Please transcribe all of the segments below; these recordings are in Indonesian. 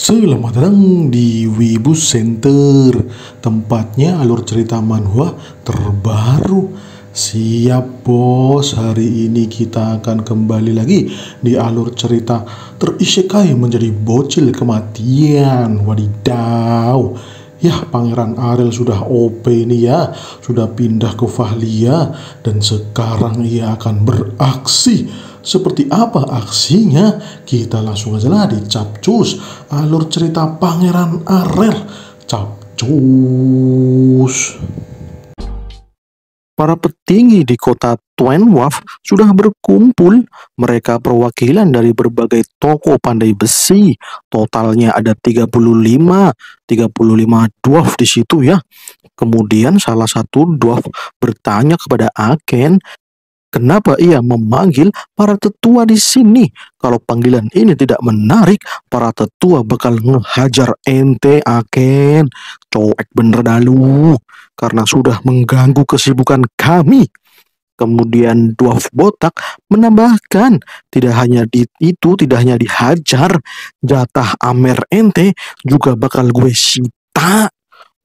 Selamat datang di Wibu Center, tempatnya alur cerita manhwa terbaru. Siap bos, hari ini kita akan kembali lagi di alur cerita terisekai menjadi bocil kematian. Wadidaw. Yah, Pangeran Ariel sudah OP nih ya, sudah pindah ke Fahlia dan sekarang ia akan beraksi seperti apa aksinya? Kita langsung aja lah di Capcus, alur cerita Pangeran Arel, Capcus. Para petinggi di kota Twenwaf sudah berkumpul. Mereka perwakilan dari berbagai toko pandai besi. Totalnya ada 35, 35 dwarf di situ ya. Kemudian salah satu dwarf bertanya kepada Aken Kenapa ia memanggil para tetua di sini? Kalau panggilan ini tidak menarik, para tetua bakal ngehajar ente aken. Coek bener dalu, karena sudah mengganggu kesibukan kami. Kemudian Dwarf Botak menambahkan, tidak hanya di itu, tidak hanya dihajar, jatah Amer ente juga bakal gue sita.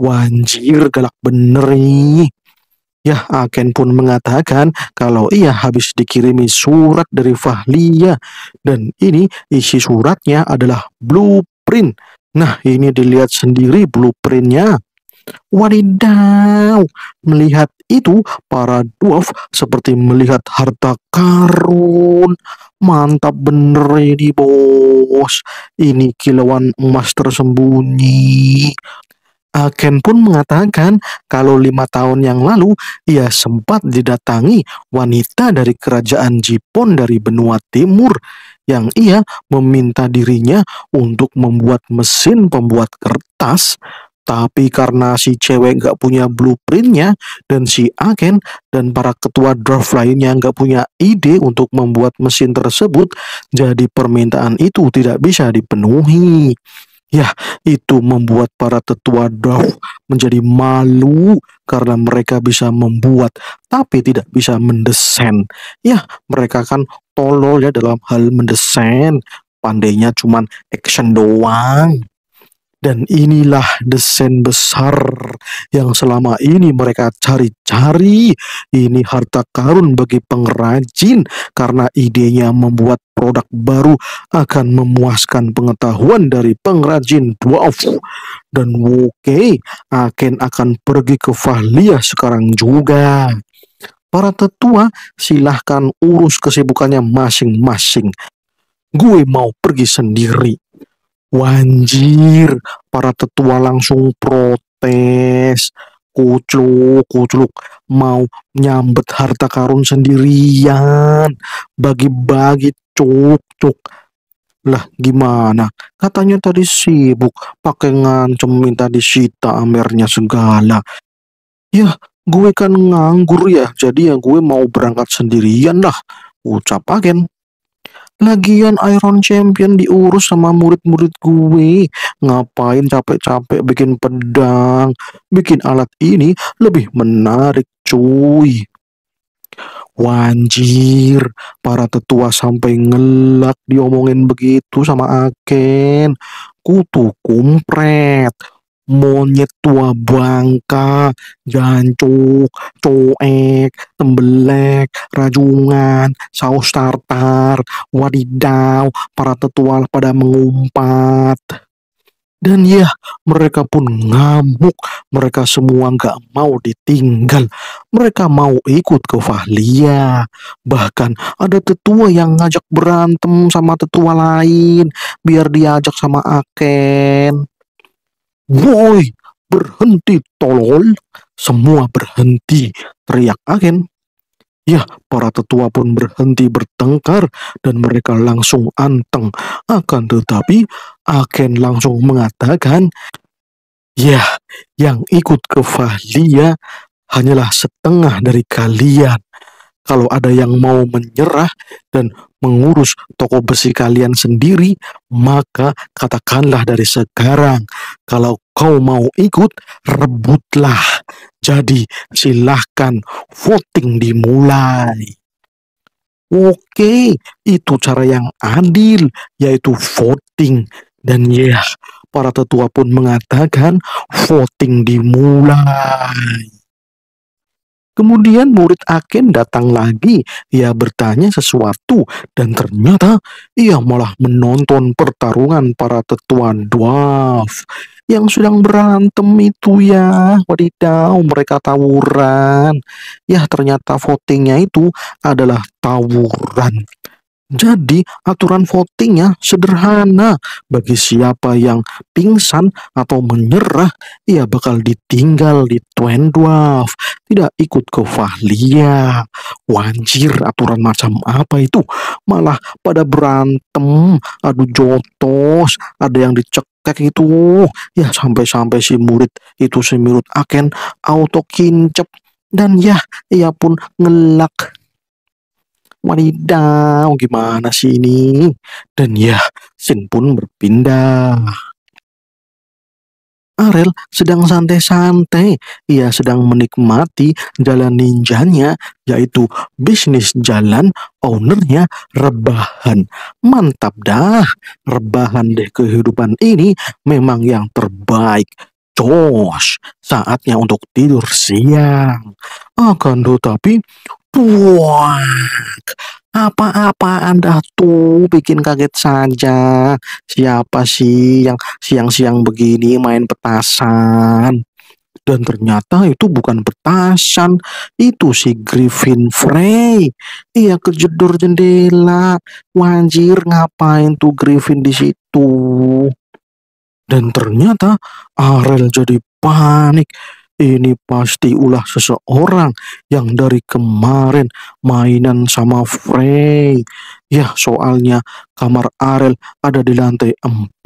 Wanjir galak bener nih. Ya, Aken pun mengatakan kalau ia habis dikirimi surat dari Fahlia dan ini isi suratnya adalah blueprint. Nah, ini dilihat sendiri blueprintnya. Wadidaw, melihat itu para dwarf seperti melihat harta karun. Mantap bener ini bos, ini kilauan emas tersembunyi uh, Ken pun mengatakan kalau lima tahun yang lalu ia sempat didatangi wanita dari kerajaan Jipon dari benua timur yang ia meminta dirinya untuk membuat mesin pembuat kertas tapi karena si cewek gak punya blueprintnya dan si Aken dan para ketua draft lainnya gak punya ide untuk membuat mesin tersebut, jadi permintaan itu tidak bisa dipenuhi. Ya, itu membuat para tetua Dov menjadi malu karena mereka bisa membuat tapi tidak bisa mendesain. Ya, mereka kan tolol ya dalam hal mendesain. Pandainya cuma action doang. Dan inilah desain besar yang selama ini mereka cari-cari. Ini harta karun bagi pengrajin karena idenya membuat produk baru akan memuaskan pengetahuan dari pengrajin dwarf. Dan okay, Aken akan pergi ke Fahlia sekarang juga. Para tetua silahkan urus kesibukannya masing-masing. Gue mau pergi sendiri. Wanjir, para tetua langsung protes. Kucluk, kucluk mau nyambet harta karun sendirian. Bagi-bagi cuk, cuk. Lah gimana? Katanya tadi sibuk, pakai ngancem minta disita amernya segala. Yah, gue kan nganggur ya, jadi yang gue mau berangkat sendirian lah. Ucap agen. Lagian Iron Champion diurus sama murid-murid gue. Ngapain capek-capek bikin pedang? Bikin alat ini lebih menarik, cuy. Wanjir, para tetua sampai ngelak diomongin begitu sama Aken. Kutu kumpret monyet tua bangka, jancuk, coek, tembelek, rajungan, saus tartar, wadidaw, para tetua pada mengumpat. Dan ya, mereka pun ngamuk. Mereka semua gak mau ditinggal. Mereka mau ikut ke Fahlia. Bahkan ada tetua yang ngajak berantem sama tetua lain. Biar diajak sama Aken. Woi, berhenti tolol. Semua berhenti, teriak Agen. Ya, para tetua pun berhenti bertengkar dan mereka langsung anteng. Akan tetapi, Agen langsung mengatakan, Ya, yang ikut ke Fahlia hanyalah setengah dari kalian kalau ada yang mau menyerah dan mengurus toko besi kalian sendiri, maka katakanlah dari sekarang, kalau kau mau ikut, rebutlah. Jadi silahkan voting dimulai. Oke, itu cara yang adil, yaitu voting. Dan ya, para tetua pun mengatakan voting dimulai. Kemudian murid Aken datang lagi. Ia bertanya sesuatu dan ternyata ia malah menonton pertarungan para tetuan dwarf yang sedang berantem itu ya. Wadidaw, mereka tawuran. Ya, ternyata votingnya itu adalah tawuran. Jadi, aturan votingnya sederhana. Bagi siapa yang pingsan atau menyerah, ia bakal ditinggal di Twin Dwarf. Tidak ikut ke Fahlia. Wanjir, aturan macam apa itu? Malah pada berantem, adu jotos, ada yang dicek kayak gitu ya sampai-sampai si murid itu si murid akan auto kincep dan ya ia pun ngelak Wadidaw, oh, gimana sih ini? Dan ya, Sin pun berpindah. Arel sedang santai-santai. Ia sedang menikmati jalan ninjanya, yaitu bisnis jalan ownernya rebahan. Mantap dah, rebahan deh kehidupan ini memang yang terbaik. Josh, saatnya untuk tidur siang. Akan tetapi, Wah, apa-apa Anda tuh bikin kaget saja. Siapa sih yang siang-siang begini main petasan? Dan ternyata itu bukan petasan, itu si Griffin Frey. Iya kejedor jendela. Wanjir ngapain tuh Griffin di situ? Dan ternyata Arel jadi panik. Ini pasti ulah seseorang yang dari kemarin mainan sama Frey. Ya, soalnya kamar Arel ada di lantai 4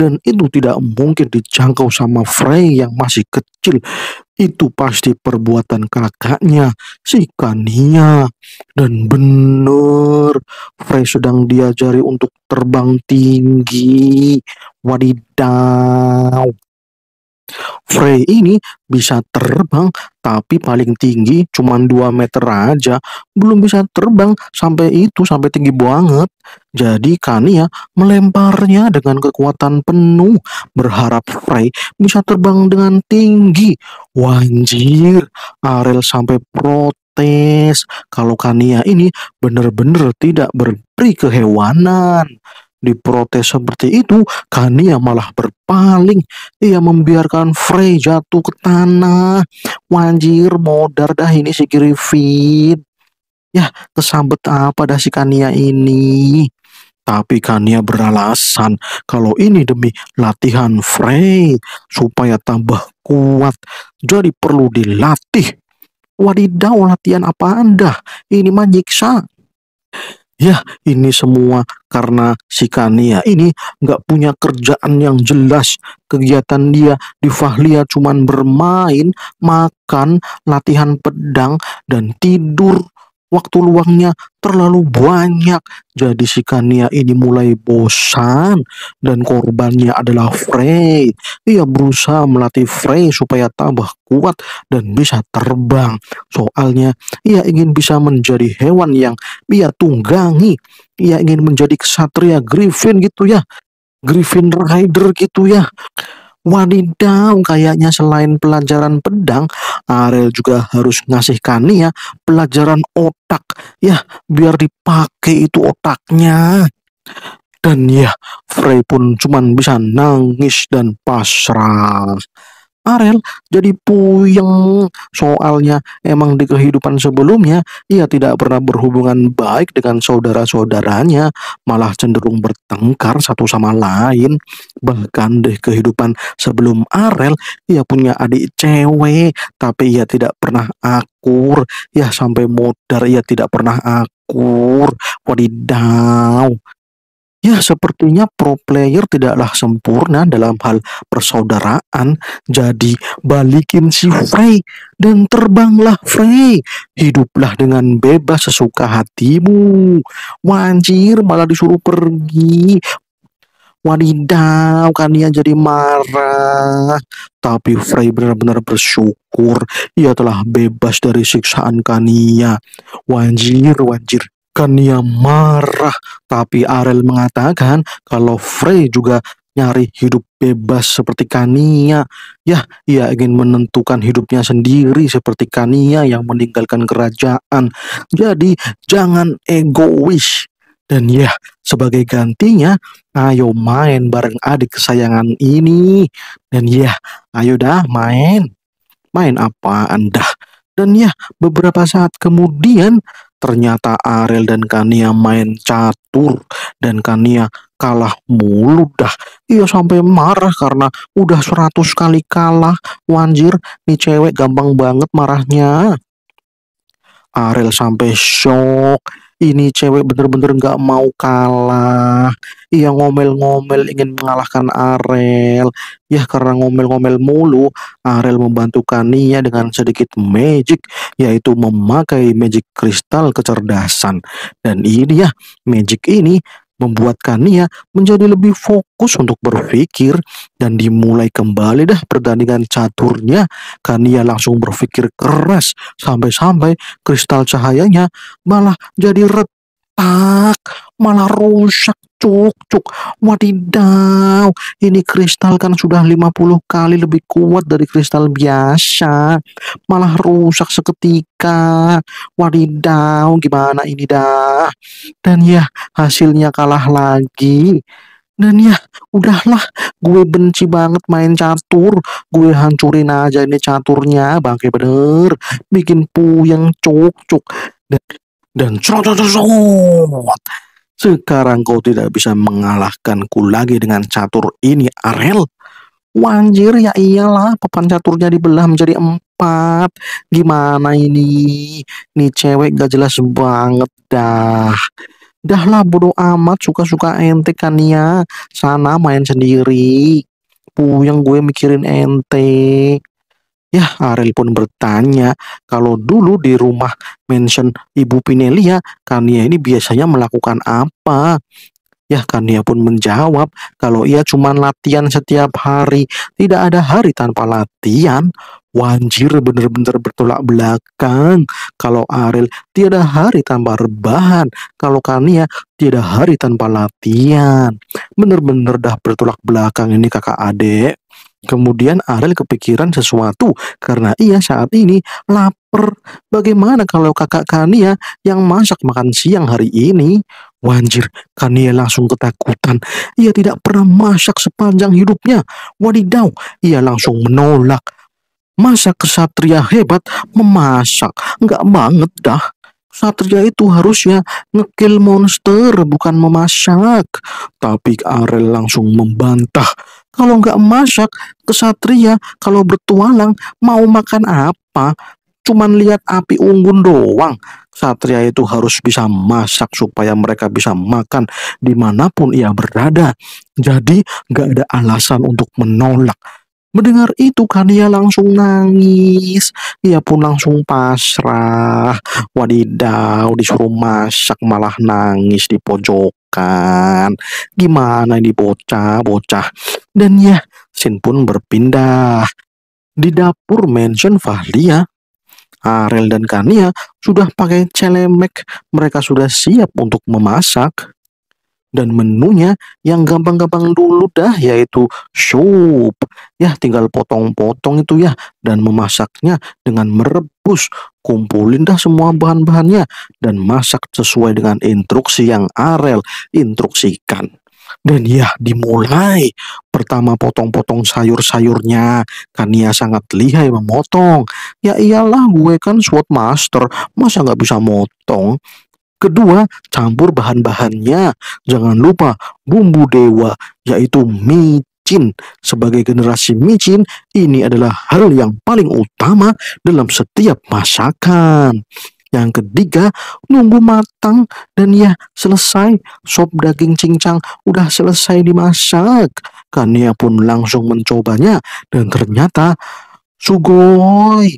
dan itu tidak mungkin dijangkau sama Frey yang masih kecil. Itu pasti perbuatan kakaknya, si Kania. Dan benar, Frey sedang diajari untuk terbang tinggi. Wadidaw. Frey ini bisa terbang tapi paling tinggi cuma 2 meter aja. Belum bisa terbang sampai itu, sampai tinggi banget. Jadi Kania melemparnya dengan kekuatan penuh berharap Frey bisa terbang dengan tinggi. Wanjir, Arel sampai protes kalau Kania ini bener-bener tidak berperi kehewanan. Diprotes seperti itu, Kania malah berpaling. Ia membiarkan Frey jatuh ke tanah. Wanjir, modar dah ini si Griffin. Ya, kesambet apa dah si Kania ini? Tapi Kania beralasan kalau ini demi latihan Frey supaya tambah kuat. Jadi perlu dilatih. Wadidaw latihan apa anda? Ini menyiksa ya ini semua karena si Kania ya. ini nggak punya kerjaan yang jelas kegiatan dia di Fahlia cuman bermain makan latihan pedang dan tidur waktu luangnya terlalu banyak. Jadi si Kania ini mulai bosan dan korbannya adalah Frey. Ia berusaha melatih Frey supaya tambah kuat dan bisa terbang. Soalnya ia ingin bisa menjadi hewan yang ia tunggangi. Ia ingin menjadi kesatria Griffin gitu ya. Griffin Rider gitu ya. Wadidaw, kayaknya selain pelajaran pedang, Ariel juga harus ngasih Kania ya, pelajaran otak. Ya, biar dipakai itu otaknya. Dan ya, Frey pun cuman bisa nangis dan pasrah. Arel ah, jadi puyeng soalnya emang di kehidupan sebelumnya ia tidak pernah berhubungan baik dengan saudara-saudaranya malah cenderung bertengkar satu sama lain bahkan di kehidupan sebelum Arel ah, ia punya adik cewek tapi ia tidak pernah akur ya sampai modar ia tidak pernah akur wadidaw Ya, sepertinya pro player tidaklah sempurna dalam hal persaudaraan. Jadi, balikin si Frey dan terbanglah Frey. Hiduplah dengan bebas sesuka hatimu. Wanjir, malah disuruh pergi. Wadidaw, kania jadi marah. Tapi Frey benar-benar bersyukur. Ia telah bebas dari siksaan Kania. Wanjir, wanjir. Kania marah, tapi Ariel mengatakan kalau Frey juga nyari hidup bebas seperti Kania. Yah, ia ingin menentukan hidupnya sendiri seperti Kania yang meninggalkan kerajaan. Jadi, jangan egois. Dan ya, sebagai gantinya, ayo main bareng adik kesayangan ini. Dan ya, ayo dah main. Main apa Anda? Dan ya, beberapa saat kemudian Ternyata Ariel dan Kania main catur dan Kania kalah mulu dah. Iya sampai marah karena udah seratus kali kalah. Wanjir, nih cewek gampang banget marahnya. Ariel sampai shock ini cewek bener-bener nggak mau kalah iya ngomel-ngomel ingin mengalahkan Arel ya karena ngomel-ngomel mulu Arel membantu Kania dengan sedikit magic yaitu memakai magic kristal kecerdasan dan ini ya magic ini membuat Kania ya menjadi lebih fokus untuk berpikir dan dimulai kembali dah pertandingan caturnya. Kania ya langsung berpikir keras sampai-sampai kristal cahayanya malah jadi retak, malah rusak cuk cuk wadidaw ini kristal kan sudah 50 kali lebih kuat dari kristal biasa malah rusak seketika wadidaw gimana ini dah dan ya hasilnya kalah lagi dan ya udahlah gue benci banget main catur gue hancurin aja ini caturnya bangke bener bikin puyeng cuk cuk dan dan cerot cerot sekarang kau tidak bisa mengalahkanku lagi dengan catur ini, Arel. Wanjir, ya iyalah, papan caturnya dibelah menjadi empat. Gimana ini? Nih cewek gak jelas banget dah. Dah lah amat, suka-suka ente kan ya. Sana main sendiri. Puyeng gue mikirin ente. Ya, Ariel pun bertanya kalau dulu di rumah mansion Ibu Pinelia, Kania ini biasanya melakukan apa? Ya, Kania pun menjawab kalau ia cuma latihan setiap hari, tidak ada hari tanpa latihan. Wanjir bener-bener bertolak belakang. Kalau Ariel tiada hari tanpa rebahan. Kalau Kania tiada hari tanpa latihan. Bener-bener dah bertolak belakang ini kakak adik. Kemudian Ariel kepikiran sesuatu karena ia saat ini lapar. Bagaimana kalau kakak Kania yang masak makan siang hari ini? Wanjir, Kania langsung ketakutan. Ia tidak pernah masak sepanjang hidupnya. Wadidaw, ia langsung menolak. Masak kesatria hebat memasak? Enggak banget dah. Satria itu harusnya ngekill monster bukan memasak. Tapi Ariel langsung membantah. Kalau nggak masak, kesatria kalau bertualang mau makan apa? Cuman lihat api unggun doang. Satria itu harus bisa masak supaya mereka bisa makan dimanapun ia berada. Jadi nggak ada alasan untuk menolak. Mendengar itu Kania langsung nangis. Ia pun langsung pasrah. Wadidaw disuruh masak malah nangis di pojok kan. Gimana ini bocah-bocah. Dan ya, Sin pun berpindah. Di dapur mansion Fahlia, ya. Ariel dan Kania sudah pakai celemek. Mereka sudah siap untuk memasak dan menunya yang gampang-gampang dulu dah yaitu sup ya tinggal potong-potong itu ya dan memasaknya dengan merebus kumpulin dah semua bahan-bahannya dan masak sesuai dengan instruksi yang Arel instruksikan dan ya dimulai pertama potong-potong sayur-sayurnya kan ia sangat lihai memotong ya iyalah gue kan SWOT master masa nggak bisa motong Kedua, campur bahan-bahannya. Jangan lupa bumbu dewa, yaitu micin. Sebagai generasi micin, ini adalah hal yang paling utama dalam setiap masakan. Yang ketiga, nunggu matang dan ya selesai. Sop daging cincang udah selesai dimasak. Kania pun langsung mencobanya dan ternyata sugoi.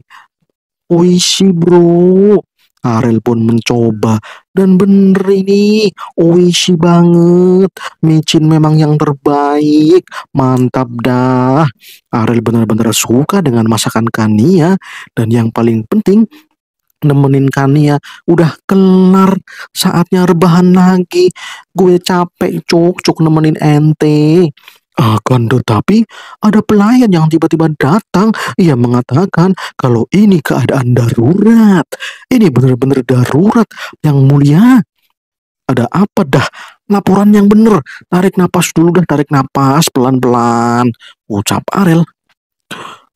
Oishi bro. Karel pun mencoba dan bener ini Oishi banget. Micin memang yang terbaik. Mantap dah. Karel benar-benar suka dengan masakan Kania dan yang paling penting nemenin Kania udah kelar saatnya rebahan lagi gue capek cuk cuk nemenin ente akan tetapi, ada pelayan yang tiba-tiba datang. Ia mengatakan kalau ini keadaan darurat. Ini benar-benar darurat yang mulia. Ada apa dah? Laporan yang benar. Tarik napas dulu dah, tarik napas pelan-pelan. Ucap Arel.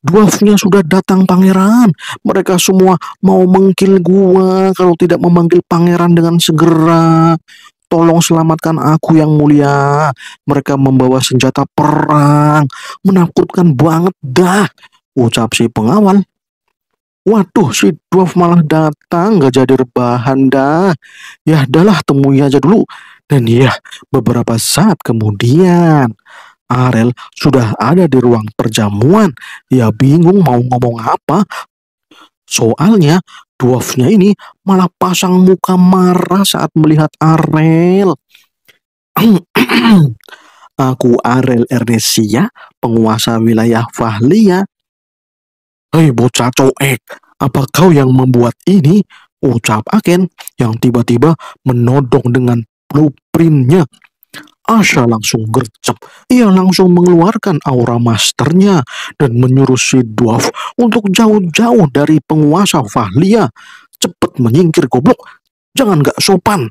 Dwarfnya sudah datang pangeran. Mereka semua mau mengkil gua kalau tidak memanggil pangeran dengan segera. Tolong selamatkan aku yang mulia. Mereka membawa senjata perang. Menakutkan banget dah, ucap si pengawal. Waduh, si Dwarf malah datang gak jadi rebahan dah. Ya adalah temui aja dulu. Dan ya, beberapa saat kemudian, Arel sudah ada di ruang perjamuan. ya bingung mau ngomong apa. Soalnya Dwarfnya ini malah pasang muka marah saat melihat Arel. Aku Arel Ernesia, penguasa wilayah Fahlia. Hei bocah coek, apa kau yang membuat ini? Ucap Aken yang tiba-tiba menodong dengan blueprintnya. Asa langsung gercep. Ia langsung mengeluarkan aura masternya dan menyuruh si dwarf untuk jauh-jauh dari penguasa Fahlia. Cepat menyingkir goblok. Jangan gak sopan.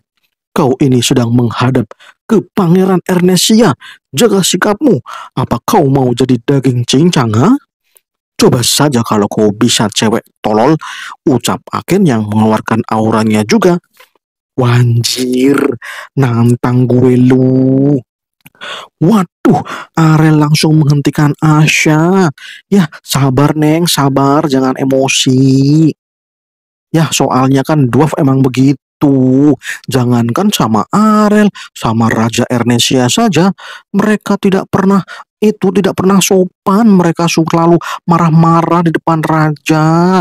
Kau ini sedang menghadap ke Pangeran Ernesia. Jaga sikapmu. Apa kau mau jadi daging cincang, ha? Coba saja kalau kau bisa cewek tolol, ucap Aken yang mengeluarkan auranya juga Wanjir, nantang gue lu. Waduh, Arel langsung menghentikan Asya. Ya, sabar Neng, sabar, jangan emosi. Ya, soalnya kan Dwarf emang begitu. Jangankan sama Arel, sama Raja Ernesia saja, mereka tidak pernah itu tidak pernah sopan mereka selalu marah-marah di depan raja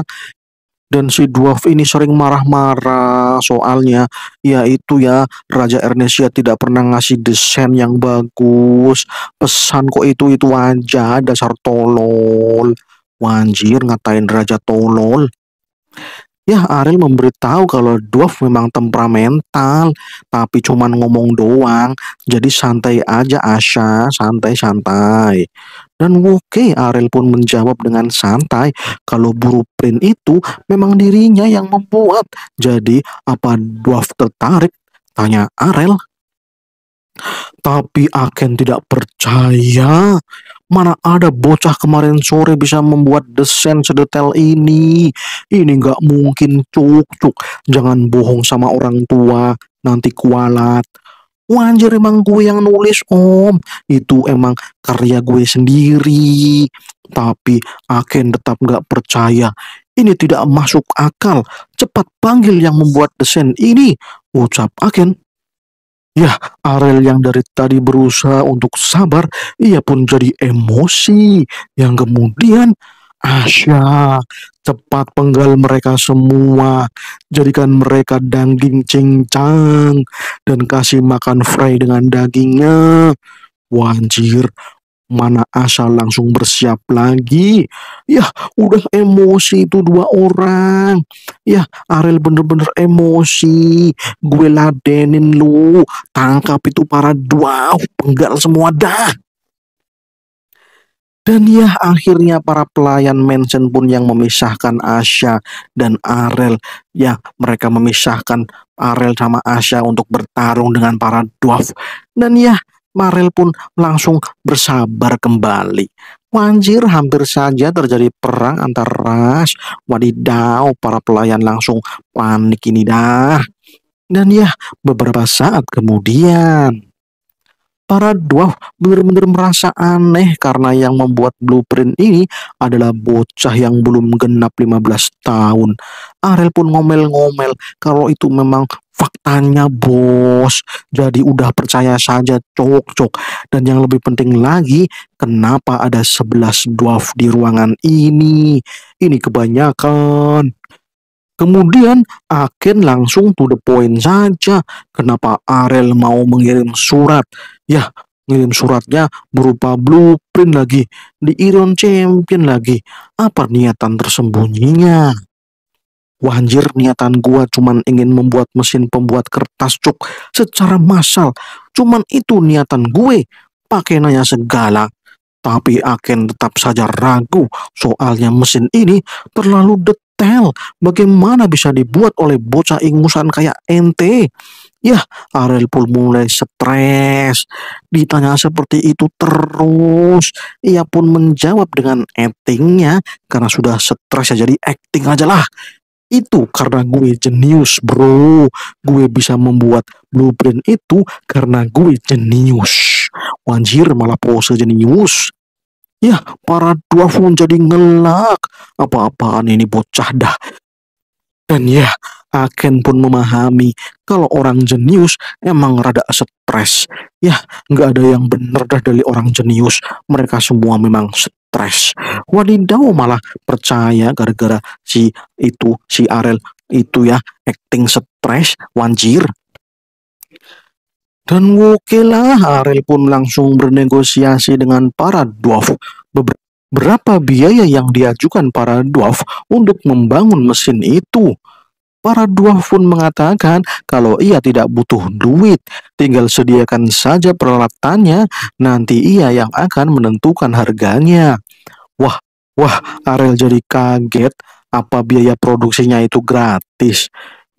dan si dwarf ini sering marah-marah soalnya yaitu ya Raja Ernestia tidak pernah ngasih desain yang bagus pesan kok itu itu aja dasar tolol wanjir ngatain Raja tolol Ya Ariel memberitahu kalau Dwarf memang temperamental, tapi cuman ngomong doang. Jadi santai aja Asha, santai-santai. Dan oke, okay, Ariel pun menjawab dengan santai kalau buru print itu memang dirinya yang membuat. Jadi apa Dwarf tertarik? Tanya Ariel. Tapi Aken tidak percaya Mana ada bocah kemarin sore bisa membuat desain sedetail ini? Ini nggak mungkin, cuk, cuk. Jangan bohong sama orang tua, nanti kualat. Wajar emang gue yang nulis om Itu emang karya gue sendiri Tapi Aken tetap nggak percaya Ini tidak masuk akal Cepat panggil yang membuat desain ini Ucap Aken Ya, Arel yang dari tadi berusaha untuk sabar, ia pun jadi emosi. Yang kemudian Asya cepat penggal mereka semua, jadikan mereka daging cincang dan kasih makan Frey dengan dagingnya. Wanjir, Mana asal langsung bersiap lagi. Yah, udah emosi itu dua orang. Yah, Arel bener-bener emosi. Gue ladenin lu. Tangkap itu para dua. Penggal semua dah. Dan ya akhirnya para pelayan mansion pun yang memisahkan Asya dan Arel. Ya mereka memisahkan Arel sama Asya untuk bertarung dengan para dwarf. Dan ya Marel pun langsung bersabar kembali. Wanjir hampir saja terjadi perang antar ras. Wadidaw, para pelayan langsung panik ini dah. Dan ya, beberapa saat kemudian. Para dwarf benar-benar merasa aneh karena yang membuat blueprint ini adalah bocah yang belum genap 15 tahun. Arel pun ngomel-ngomel kalau itu memang faktanya bos. Jadi udah percaya saja cocok. Dan yang lebih penting lagi, kenapa ada 11 dwarf di ruangan ini? Ini kebanyakan. Kemudian Aken langsung to the point saja. Kenapa Arel mau mengirim surat? Ya, ngirim suratnya berupa blueprint lagi di Iron Champion lagi. Apa niatan tersembunyinya? Wah anjir niatan gua cuman ingin membuat mesin pembuat kertas cuk secara massal. Cuman itu niatan gue. Pakai nanya segala. Tapi Aken tetap saja ragu soalnya mesin ini terlalu dekat detail Bagaimana bisa dibuat oleh bocah ingusan kayak ente? Yah, Ariel pun mulai stres. Ditanya seperti itu terus. Ia pun menjawab dengan actingnya karena sudah stres ya jadi acting aja lah. Itu karena gue jenius bro. Gue bisa membuat blueprint itu karena gue jenius. Wanjir malah pose jenius. Ya, para pun jadi ngelak apa-apaan ini bocah dah. Dan ya, Aken pun memahami kalau orang jenius emang rada stres. Ya, nggak ada yang bener dah dari orang jenius. Mereka semua memang stres. Wadidaw malah percaya gara-gara si itu, si Arel itu ya, acting stres, wanjir. Dan oke lah, Arel pun langsung bernegosiasi dengan para dwarf berapa biaya yang diajukan para dwarf untuk membangun mesin itu. Para dwarf pun mengatakan kalau ia tidak butuh duit, tinggal sediakan saja peralatannya, nanti ia yang akan menentukan harganya. Wah, wah, Ariel jadi kaget apa biaya produksinya itu gratis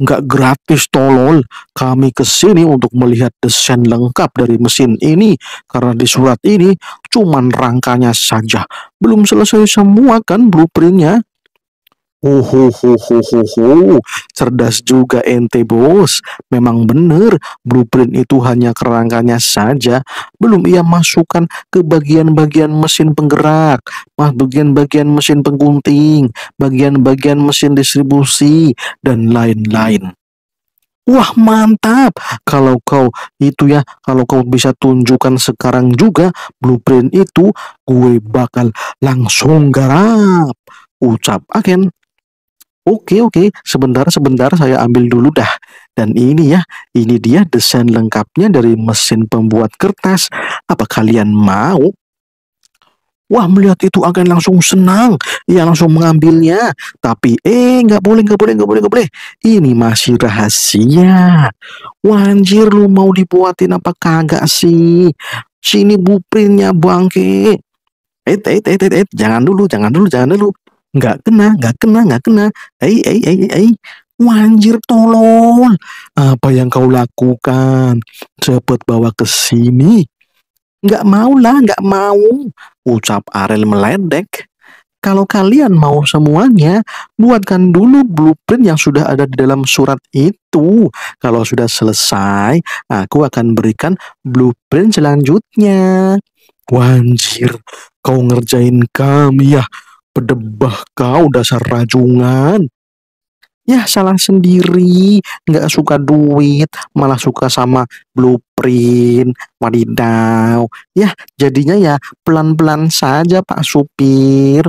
nggak gratis tolol. Kami ke sini untuk melihat desain lengkap dari mesin ini karena di surat ini cuman rangkanya saja. Belum selesai semua kan blueprintnya. Hohohohoho, ho, ho, Cerdas juga ente bos. Memang benar, blueprint itu hanya kerangkanya saja. Belum ia masukkan ke bagian-bagian mesin penggerak, mah bagian-bagian mesin penggunting, bagian-bagian mesin distribusi, dan lain-lain. Wah mantap Kalau kau itu ya Kalau kau bisa tunjukkan sekarang juga Blueprint itu Gue bakal langsung garap Ucap Okay. Oke oke, sebentar sebentar saya ambil dulu dah. Dan ini ya, ini dia desain lengkapnya dari mesin pembuat kertas. Apa kalian mau? Wah melihat itu akan langsung senang, ia langsung mengambilnya. Tapi eh nggak boleh nggak boleh nggak boleh nggak boleh. Ini masih rahasia. Wanjir lu mau dibuatin apa kagak sih? Sini blueprintnya bangke. Eh, eh, eh, eh, eh, jangan dulu, jangan dulu, jangan dulu nggak kena nggak kena nggak kena eh eh eh eh Wanjir tolol, apa yang kau lakukan? Cepet bawa ke sini. Nggak mau lah, nggak mau. Ucap Arel meledek. Kalau kalian mau semuanya, buatkan dulu blueprint yang sudah ada di dalam surat itu. Kalau sudah selesai, aku akan berikan blueprint selanjutnya. Wanjir, kau ngerjain kami ya pedebah kau dasar rajungan. Ya salah sendiri, nggak suka duit, malah suka sama blueprint, wadidaw. Ya jadinya ya pelan-pelan saja Pak Supir.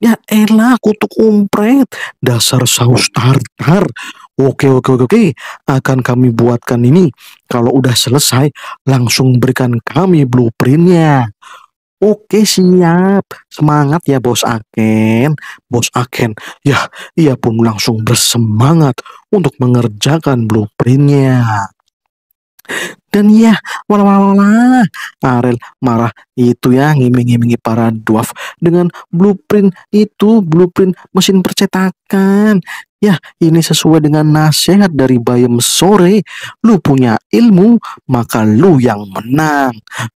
Ya elah kutuk umpret, dasar saus tartar. Oke oke oke oke, akan kami buatkan ini. Kalau udah selesai, langsung berikan kami blueprintnya. Oke siap, semangat ya bos Aken. Bos Aken, ya ia pun langsung bersemangat untuk mengerjakan blueprintnya. Dan ya, wala wala wala, Arel marah itu ya ngiming-ngimingi para dwarf dengan blueprint itu, blueprint mesin percetakan. Ya, ini sesuai dengan nasihat dari Bayem Sore. Lu punya ilmu, maka lu yang menang.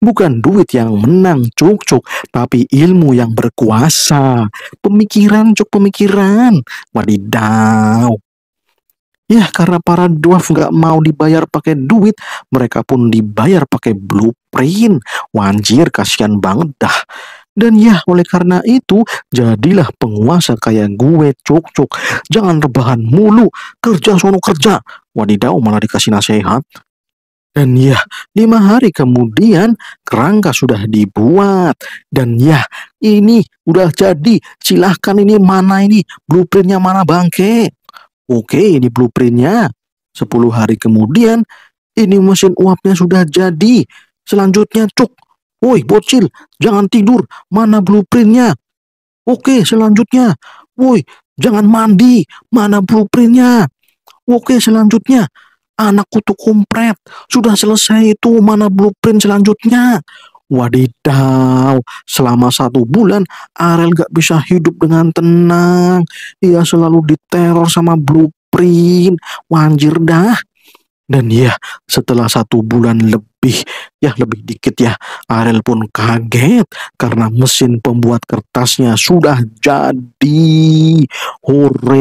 Bukan duit yang menang, cuk-cuk, tapi ilmu yang berkuasa. Pemikiran, cuk, pemikiran. Wadidaw. Ya karena para dwarf nggak mau dibayar pakai duit, mereka pun dibayar pakai blueprint. Wanjir, kasihan banget dah. Dan ya oleh karena itu jadilah penguasa kayak gue cuk-cuk. Jangan rebahan mulu, kerja sono kerja. Wadidaw, malah dikasih nasihat. Dan ya, lima hari kemudian kerangka sudah dibuat. Dan ya, ini udah jadi. Silahkan ini mana ini, blueprintnya mana bangke. Oke, ini blueprintnya. Sepuluh hari kemudian, ini mesin uapnya sudah jadi. Selanjutnya, cuk. Woi, bocil, jangan tidur. Mana blueprintnya? Oke, selanjutnya. Woi, jangan mandi. Mana blueprintnya? Oke, selanjutnya. Anak kutu kumpret. Sudah selesai itu. Mana blueprint selanjutnya? Wadidaw, selama satu bulan Arel gak bisa hidup dengan tenang. Ia selalu diteror sama blueprint. Wanjir dah. Dan ya, setelah satu bulan lebih, ya lebih dikit ya, Arel pun kaget karena mesin pembuat kertasnya sudah jadi. Hore!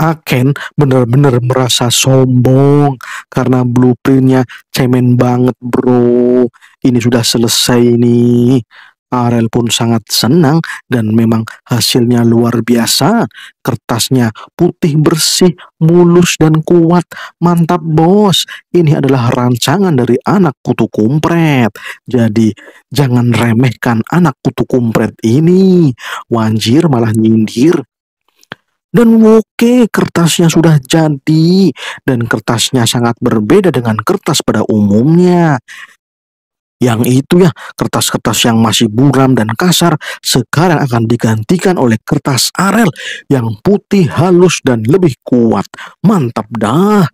Aken bener-bener merasa sombong karena blueprintnya cemen banget bro. Ini sudah selesai nih. Arel pun sangat senang dan memang hasilnya luar biasa. Kertasnya putih bersih, mulus dan kuat. Mantap bos, ini adalah rancangan dari anak kutu kumpret. Jadi jangan remehkan anak kutu kumpret ini. Wanjir malah nyindir dan oke, kertasnya sudah jadi dan kertasnya sangat berbeda dengan kertas pada umumnya. Yang itu ya, kertas-kertas yang masih buram dan kasar sekarang akan digantikan oleh kertas arel yang putih halus dan lebih kuat. Mantap dah.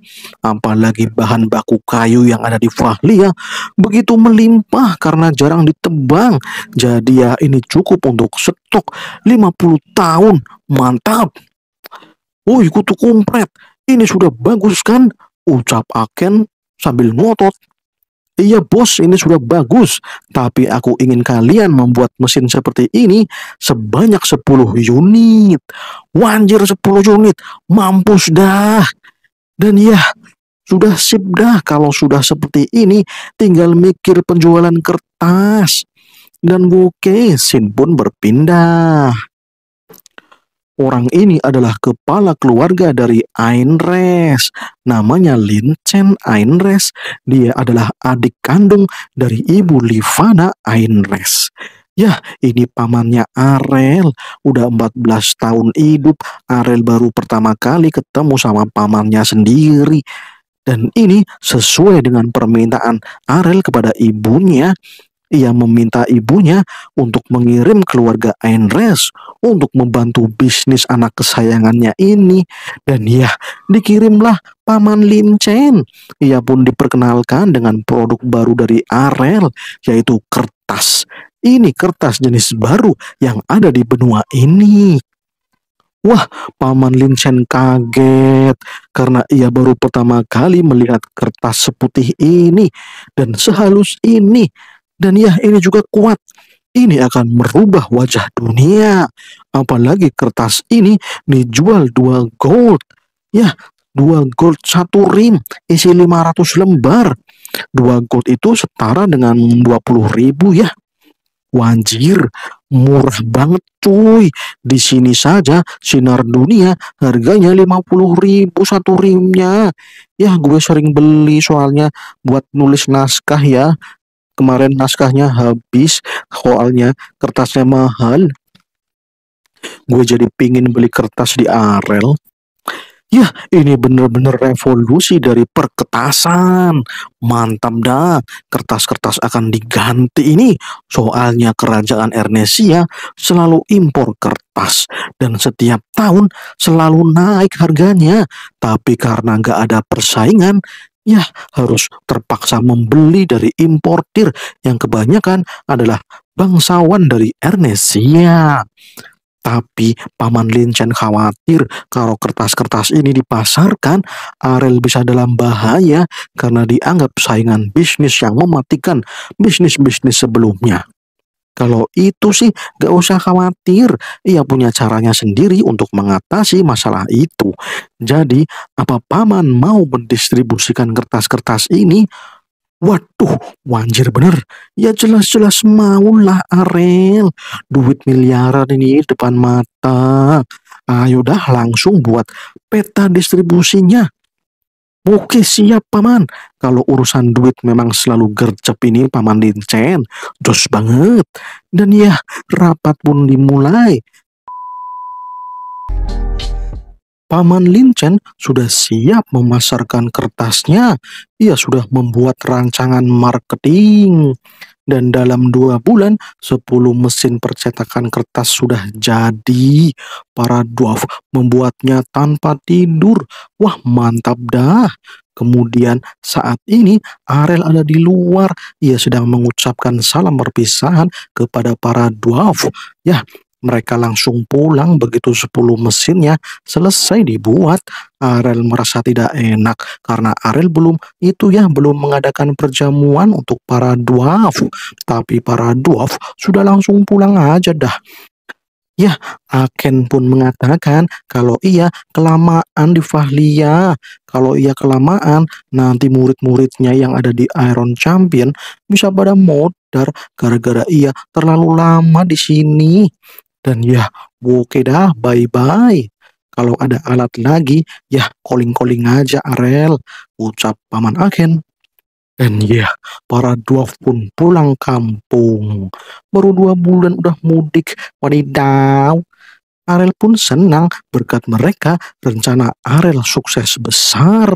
Apalagi bahan baku kayu yang ada di ya begitu melimpah karena jarang ditebang. Jadi ya ini cukup untuk stok 50 tahun. Mantap. Oh kutu kumpret ini sudah bagus kan ucap Aken sambil ngotot Iya bos, ini sudah bagus, tapi aku ingin kalian membuat mesin seperti ini sebanyak 10 unit. Wanjir 10 unit, mampus dah. Dan ya, sudah sip dah kalau sudah seperti ini, tinggal mikir penjualan kertas. Dan Wu Kesin pun berpindah. Orang ini adalah kepala keluarga dari Ayn Res. Namanya Lin Chen Ayn Res. Dia adalah adik kandung dari ibu Livana Ayn Res. Ya, ini pamannya Arel. Udah 14 tahun hidup, Arel baru pertama kali ketemu sama pamannya sendiri. Dan ini sesuai dengan permintaan Arel kepada ibunya ia meminta ibunya untuk mengirim keluarga Andres untuk membantu bisnis anak kesayangannya ini. Dan ya, dikirimlah paman Lim Chen. Ia pun diperkenalkan dengan produk baru dari Arel, yaitu kertas. Ini kertas jenis baru yang ada di benua ini. Wah, Paman Lin Chen kaget karena ia baru pertama kali melihat kertas seputih ini dan sehalus ini dan ya ini juga kuat. Ini akan merubah wajah dunia. Apalagi kertas ini dijual dua gold. Ya, dua gold satu rim isi 500 lembar. Dua gold itu setara dengan 20 ribu ya. Wanjir. murah banget cuy. Di sini saja sinar dunia harganya 50 ribu satu rimnya. Ya gue sering beli soalnya buat nulis naskah ya kemarin naskahnya habis soalnya kertasnya mahal gue jadi pingin beli kertas di Arel ya ini bener-bener revolusi dari perketasan mantap dah kertas-kertas akan diganti ini soalnya kerajaan Ernesia selalu impor kertas dan setiap tahun selalu naik harganya tapi karena gak ada persaingan Ya, harus terpaksa membeli dari importir yang kebanyakan adalah bangsawan dari Ernesia. Tapi Paman Lin Chen khawatir kalau kertas-kertas ini dipasarkan, Arel bisa dalam bahaya karena dianggap saingan bisnis yang mematikan bisnis-bisnis sebelumnya. Kalau itu sih gak usah khawatir, ia punya caranya sendiri untuk mengatasi masalah itu. Jadi, apa paman mau mendistribusikan kertas-kertas ini? Waduh, wanjir bener. Ya jelas-jelas maulah Arel. Duit miliaran ini depan mata. Ayo dah langsung buat peta distribusinya. Oke siap paman. Kalau urusan duit memang selalu gercep ini paman Lincen. Jos banget. Dan ya rapat pun dimulai. Paman Lincen sudah siap memasarkan kertasnya. Ia sudah membuat rancangan marketing dan dalam dua bulan 10 mesin percetakan kertas sudah jadi. Para dwarf membuatnya tanpa tidur. Wah mantap dah. Kemudian saat ini Arel ada di luar. Ia sedang mengucapkan salam perpisahan kepada para dwarf. Ya, mereka langsung pulang begitu 10 mesinnya selesai dibuat Arel merasa tidak enak karena Arel belum itu ya belum mengadakan perjamuan untuk para dwarf tapi para dwarf sudah langsung pulang aja dah Ya, Aken pun mengatakan kalau ia kelamaan di Fahlia. Kalau ia kelamaan, nanti murid-muridnya yang ada di Iron Champion bisa pada modar gara-gara ia terlalu lama di sini dan ya oke dah bye bye kalau ada alat lagi ya calling-calling aja Arel ucap paman Aken dan ya para dwarf pun pulang kampung baru dua bulan udah mudik wadidaw Arel pun senang berkat mereka rencana Arel sukses besar.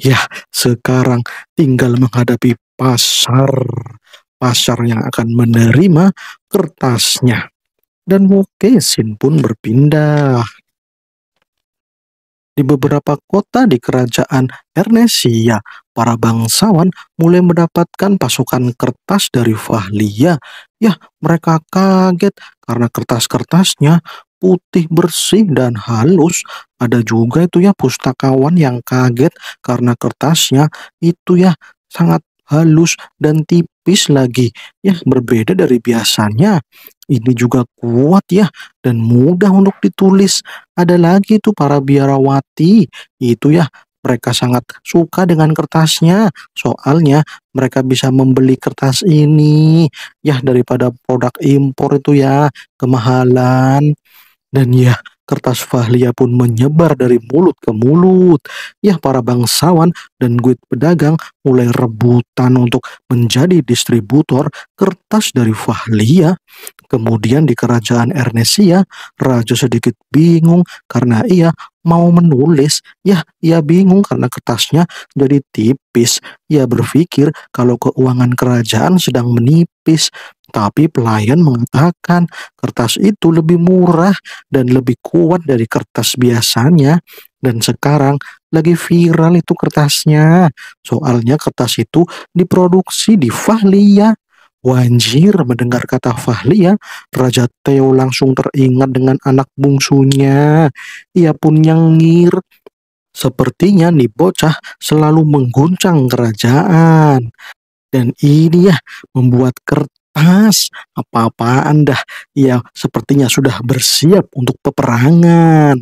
Ya, sekarang tinggal menghadapi pasar. Pasar yang akan menerima kertasnya dan Wokesin pun berpindah. Di beberapa kota di kerajaan Ernesia, para bangsawan mulai mendapatkan pasukan kertas dari Fahlia. Ya, mereka kaget karena kertas-kertasnya putih bersih dan halus. Ada juga itu ya pustakawan yang kaget karena kertasnya itu ya sangat halus dan tipis tipis lagi ya berbeda dari biasanya ini juga kuat ya dan mudah untuk ditulis ada lagi tuh para biarawati itu ya mereka sangat suka dengan kertasnya. Soalnya mereka bisa membeli kertas ini ya daripada produk impor itu ya kemahalan. Dan ya Kertas fahlia pun menyebar dari mulut ke mulut. Ya, para bangsawan dan guit pedagang mulai rebutan untuk menjadi distributor kertas dari fahlia. Kemudian di kerajaan Ernesia, raja sedikit bingung karena ia mau menulis, ya ia bingung karena kertasnya jadi tipis. Ia berpikir kalau keuangan kerajaan sedang menipis, tapi pelayan mengatakan kertas itu lebih murah dan lebih kuat dari kertas biasanya. Dan sekarang lagi viral itu kertasnya. Soalnya kertas itu diproduksi di Fahliya. Wanjir mendengar kata Fahlia, Raja Teo langsung teringat dengan anak bungsunya. Ia pun nyengir. Sepertinya nih bocah selalu mengguncang kerajaan. Dan ini ya membuat kertas As, apa-apaan dah yang sepertinya sudah bersiap untuk peperangan.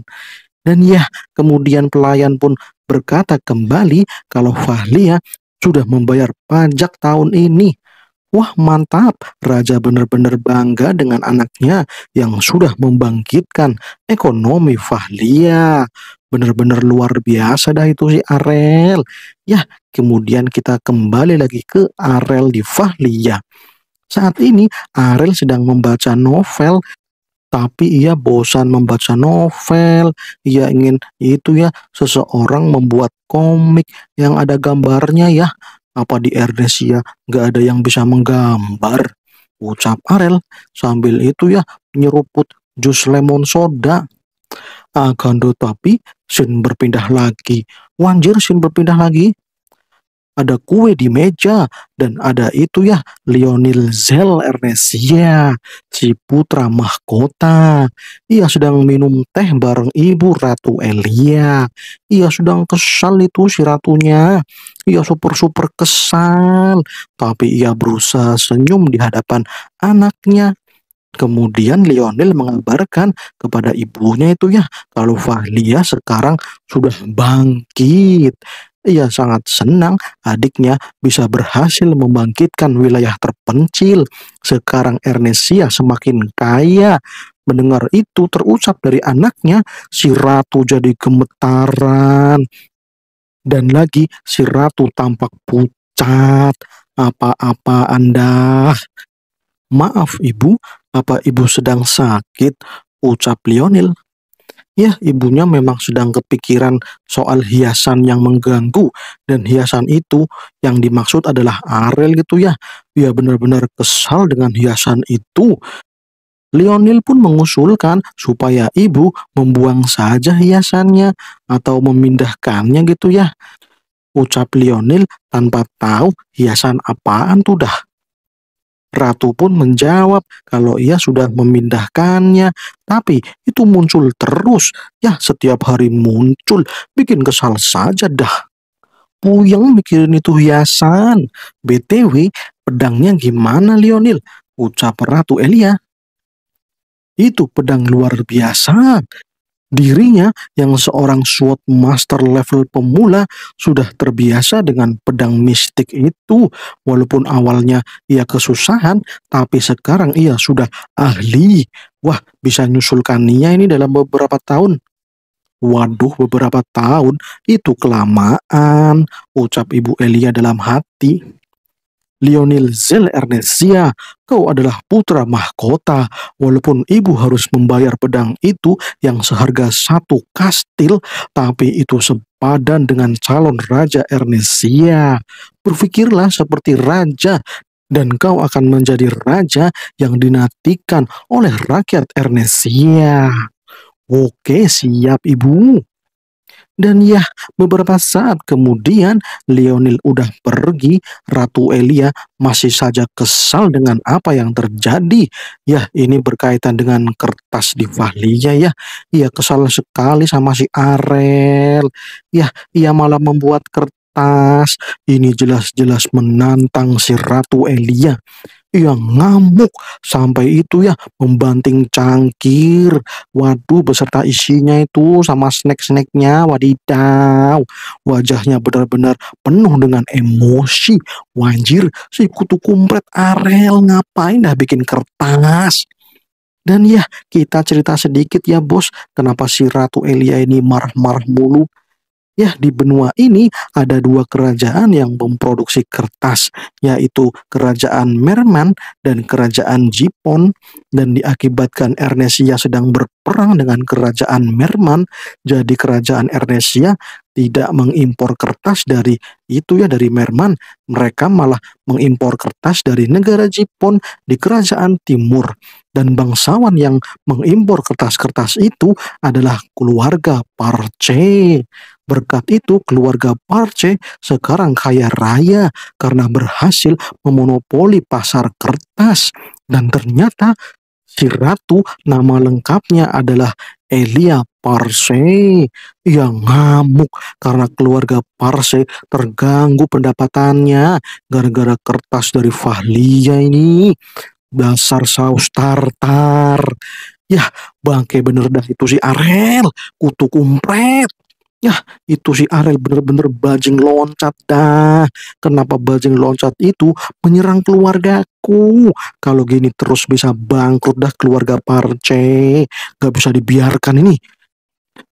Dan ya, kemudian pelayan pun berkata kembali kalau Fahlia ya, sudah membayar pajak tahun ini. Wah mantap, Raja benar-benar bangga dengan anaknya yang sudah membangkitkan ekonomi Fahlia. Ya. Benar-benar luar biasa dah itu si Arel. Ya, kemudian kita kembali lagi ke Arel di Fahlia. Ya. Saat ini Ariel sedang membaca novel tapi ia bosan membaca novel, ia ingin itu ya seseorang membuat komik yang ada gambarnya ya. Apa di Ernesia ya, nggak ada yang bisa menggambar? Ucap Arel sambil itu ya nyeruput jus lemon soda. Akan ah, tapi sin berpindah lagi. Wanjir sin berpindah lagi ada kue di meja dan ada itu ya Lionel Zel Ernest ya si putra mahkota ia sedang minum teh bareng ibu Ratu Elia ia sedang kesal itu si ratunya ia super super kesal tapi ia berusaha senyum di hadapan anaknya Kemudian Lionel mengabarkan kepada ibunya itu ya kalau Fahlia sekarang sudah bangkit. Ia sangat senang adiknya bisa berhasil membangkitkan wilayah terpencil. Sekarang Ernestia semakin kaya. Mendengar itu terucap dari anaknya, si ratu jadi gemetaran. Dan lagi si ratu tampak pucat. Apa-apa Anda? Maaf ibu, apa ibu sedang sakit? Ucap Lionel Ya, ibunya memang sedang kepikiran soal hiasan yang mengganggu dan hiasan itu yang dimaksud adalah Arel gitu ya. Dia benar-benar kesal dengan hiasan itu. Leonil pun mengusulkan supaya ibu membuang saja hiasannya atau memindahkannya gitu ya. Ucap Leonil tanpa tahu hiasan apaan tuh dah. Ratu pun menjawab kalau ia sudah memindahkannya. Tapi itu muncul terus. Ya setiap hari muncul. Bikin kesal saja dah. Puyeng mikirin itu hiasan. BTW pedangnya gimana Lionel? Ucap Ratu Elia. Itu pedang luar biasa. Dirinya yang seorang sword master level pemula sudah terbiasa dengan pedang mistik itu walaupun awalnya ia kesusahan tapi sekarang ia sudah ahli. Wah bisa nyusulkannya ini dalam beberapa tahun. Waduh beberapa tahun itu kelamaan ucap ibu Elia dalam hati. Lionel Zel Ernestia, kau adalah putra mahkota, walaupun ibu harus membayar pedang itu yang seharga satu kastil, tapi itu sepadan dengan calon Raja Ernestia. Berpikirlah seperti raja dan kau akan menjadi raja yang dinantikan oleh rakyat Ernestia. Oke, siap ibu. Dan ya, beberapa saat kemudian Leonil udah pergi, Ratu Elia masih saja kesal dengan apa yang terjadi. Ya, ini berkaitan dengan kertas di Fahliya ya. Ia kesal sekali sama si Arel. Ya, ia malah membuat kertas. Ini jelas-jelas menantang si Ratu Elia yang ngamuk sampai itu ya membanting cangkir. Waduh beserta isinya itu sama snack-snacknya wadidaw. Wajahnya benar-benar penuh dengan emosi. Wanjir si kutu kumpret Arel ngapain dah bikin kertas. Dan ya kita cerita sedikit ya bos kenapa si Ratu Elia ini marah-marah mulu. Ya, di benua ini ada dua kerajaan yang memproduksi kertas, yaitu Kerajaan Merman dan Kerajaan Jipon. Dan diakibatkan Ernesia sedang berperang dengan Kerajaan Merman, jadi Kerajaan Ernesia tidak mengimpor kertas dari itu ya dari Merman. Mereka malah mengimpor kertas dari negara Jipon di Kerajaan Timur. Dan bangsawan yang mengimpor kertas-kertas itu adalah keluarga Parce. Berkat itu keluarga Parce sekarang kaya raya karena berhasil memonopoli pasar kertas dan ternyata si ratu nama lengkapnya adalah Elia Parse yang ngamuk karena keluarga Parse terganggu pendapatannya gara-gara kertas dari Fahlia ini dasar saus tartar ya bangke bener dah itu si Arel kutu kumpret ya itu si Arel bener-bener bajing loncat dah. Kenapa bajing loncat itu menyerang keluargaku? Kalau gini terus bisa bangkrut dah keluarga Parce. Gak bisa dibiarkan ini.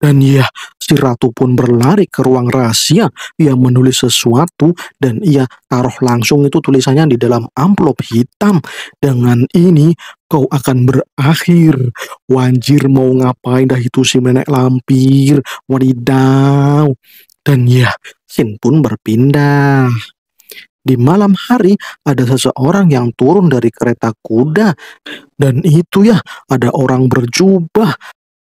Dan ya, Si ratu pun berlari ke ruang rahasia. Ia menulis sesuatu dan ia taruh langsung itu tulisannya di dalam amplop hitam. Dengan ini kau akan berakhir. Wanjir mau ngapain dah itu si menek lampir. Wadidaw. Dan ya, Sin pun berpindah. Di malam hari ada seseorang yang turun dari kereta kuda dan itu ya ada orang berjubah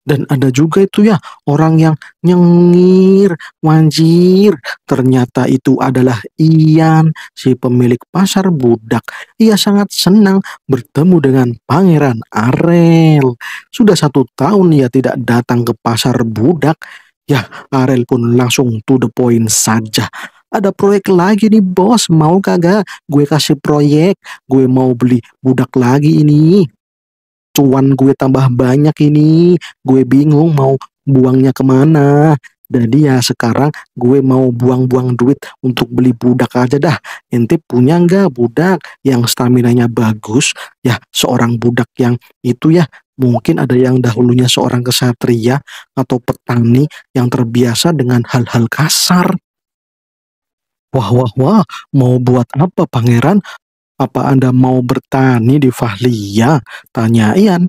dan ada juga itu ya orang yang nyengir, manjir. Ternyata itu adalah Ian, si pemilik pasar budak. Ia sangat senang bertemu dengan pangeran Arel. Sudah satu tahun ia tidak datang ke pasar budak. Ya, Arel pun langsung to the point saja ada proyek lagi nih bos mau kagak gue kasih proyek gue mau beli budak lagi ini cuan gue tambah banyak ini gue bingung mau buangnya kemana jadi ya sekarang gue mau buang-buang duit untuk beli budak aja dah. Ente punya nggak budak yang stamina-nya bagus? Ya seorang budak yang itu ya mungkin ada yang dahulunya seorang kesatria atau petani yang terbiasa dengan hal-hal kasar. Wah wah wah, mau buat apa pangeran? Apa Anda mau bertani di Fahlia? Tanya Ian.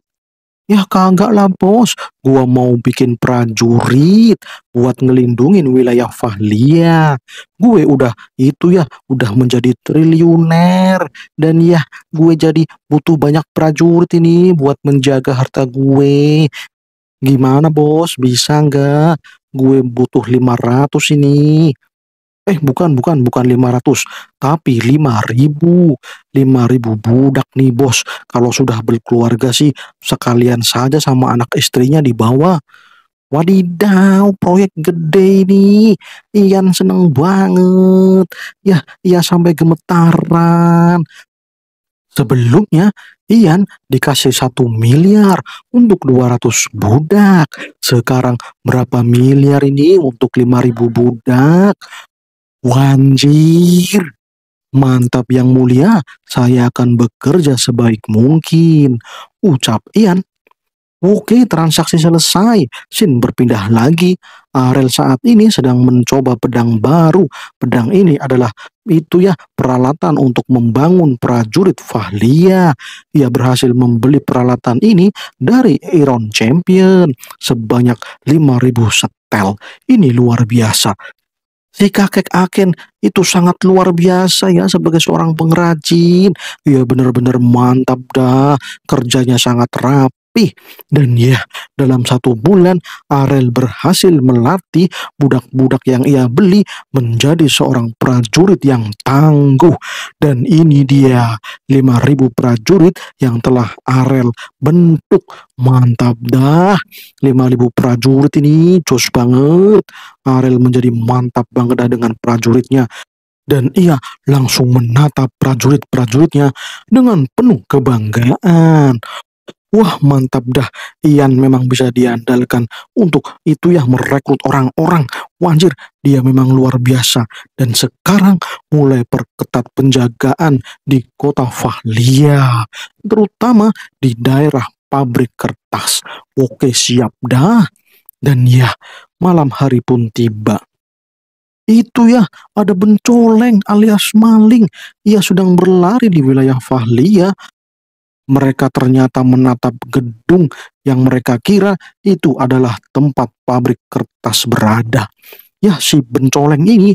Ya kagak lah bos, gua mau bikin prajurit buat ngelindungin wilayah Fahlia. Gue udah itu ya, udah menjadi triliuner. Dan ya, gue jadi butuh banyak prajurit ini buat menjaga harta gue. Gimana bos, bisa nggak? Gue butuh 500 ini eh bukan bukan bukan 500 tapi 5000 5000 budak nih bos kalau sudah berkeluarga sih sekalian saja sama anak istrinya di bawah. Wadidaw, proyek gede ini. Ian seneng banget. Ya, ia sampai gemetaran. Sebelumnya, Ian dikasih satu miliar untuk 200 budak. Sekarang berapa miliar ini untuk 5000 budak? Wanjir, mantap yang mulia, saya akan bekerja sebaik mungkin, ucap Ian. Oke, transaksi selesai. Sin berpindah lagi. Arel saat ini sedang mencoba pedang baru. Pedang ini adalah itu ya peralatan untuk membangun prajurit Fahlia. Ia berhasil membeli peralatan ini dari Iron Champion sebanyak 5000 setel. Ini luar biasa. Si kakek Aken itu sangat luar biasa ya sebagai seorang pengrajin. Ya benar-benar mantap dah. Kerjanya sangat rapi dan ya, dalam satu bulan Arel berhasil melatih budak-budak yang ia beli menjadi seorang prajurit yang tangguh. Dan ini dia 5000 prajurit yang telah Arel bentuk. Mantap dah. 5000 prajurit ini jos banget. Arel menjadi mantap banget dah dengan prajuritnya dan ia langsung menatap prajurit-prajuritnya dengan penuh kebanggaan. Wah mantap dah, Ian memang bisa diandalkan untuk itu yang merekrut orang-orang. Wanjir, dia memang luar biasa. Dan sekarang mulai perketat penjagaan di kota Fahlia, terutama di daerah pabrik kertas. Oke siap dah. Dan ya, malam hari pun tiba. Itu ya, ada bencoleng alias maling. Ia sedang berlari di wilayah Fahlia mereka ternyata menatap gedung yang mereka kira itu adalah tempat pabrik kertas berada. Ya, si bencoleng ini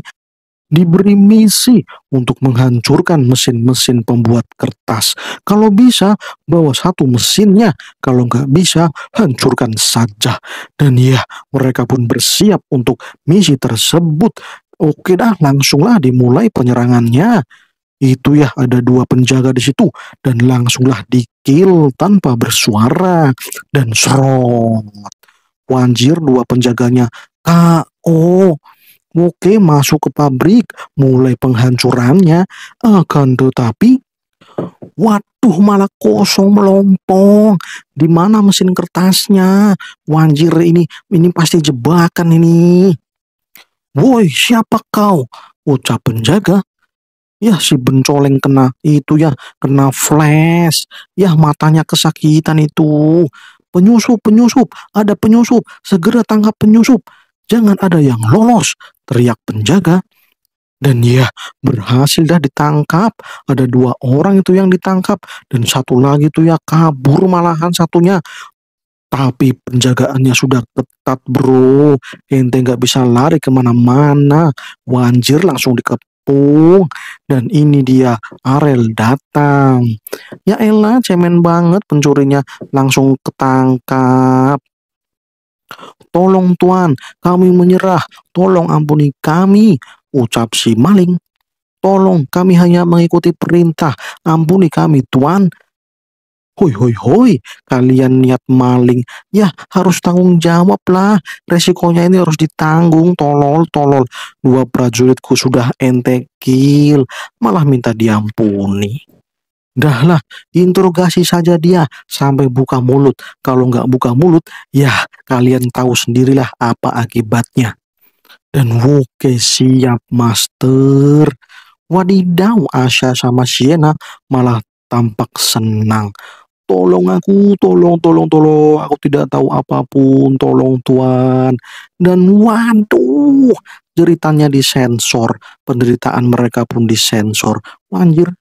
diberi misi untuk menghancurkan mesin-mesin pembuat kertas. Kalau bisa, bawa satu mesinnya. Kalau nggak bisa, hancurkan saja. Dan ya, mereka pun bersiap untuk misi tersebut. Oke dah, langsunglah dimulai penyerangannya. Itu ya ada dua penjaga di situ dan langsunglah dikil tanpa bersuara dan serot. Wanjir dua penjaganya KO. Oke masuk ke pabrik mulai penghancurannya akan tetapi Waduh malah kosong melompong. Di mana mesin kertasnya? Wanjir ini ini pasti jebakan ini. Woi, siapa kau? Ucap penjaga Ya si bencoleng kena itu ya, kena flash. Ya matanya kesakitan itu. Penyusup, penyusup, ada penyusup, segera tangkap penyusup. Jangan ada yang lolos, teriak penjaga. Dan ya, berhasil dah ditangkap. Ada dua orang itu yang ditangkap. Dan satu lagi itu ya kabur malahan satunya. Tapi penjagaannya sudah ketat bro. Ente nggak bisa lari kemana-mana. Wanjir langsung dikep kampung dan ini dia Arel datang. Ya elah cemen banget pencurinya langsung ketangkap. Tolong tuan, kami menyerah. Tolong ampuni kami, ucap si maling. Tolong, kami hanya mengikuti perintah. Ampuni kami, tuan, Hoi hoi hoi, kalian niat maling. Ya, harus tanggung jawab lah. Resikonya ini harus ditanggung, tolol, tolol. Dua prajuritku sudah entekil, malah minta diampuni. Dahlah, interogasi saja dia sampai buka mulut. Kalau nggak buka mulut, ya kalian tahu sendirilah apa akibatnya. Dan oke siap master. Wadidaw Asya sama Siena malah tampak senang tolong aku, tolong, tolong, tolong, aku tidak tahu apapun, tolong tuan Dan waduh, ceritanya disensor, penderitaan mereka pun disensor. Wanjir,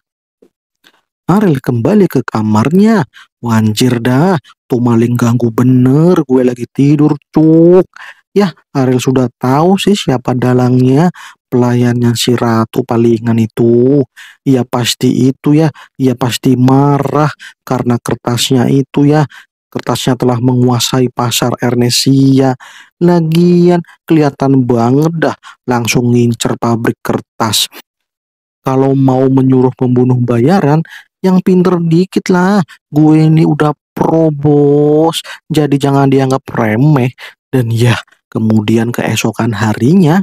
Ariel kembali ke kamarnya. Wanjir dah, tuh maling ganggu bener, gue lagi tidur cuk. Ya, Ariel sudah tahu sih siapa dalangnya pelayan yang si ratu palingan itu ya pasti itu ya ya pasti marah karena kertasnya itu ya kertasnya telah menguasai pasar Ernesia lagian kelihatan banget dah langsung ngincer pabrik kertas kalau mau menyuruh pembunuh bayaran yang pinter dikit lah gue ini udah pro bos jadi jangan dianggap remeh dan ya kemudian keesokan harinya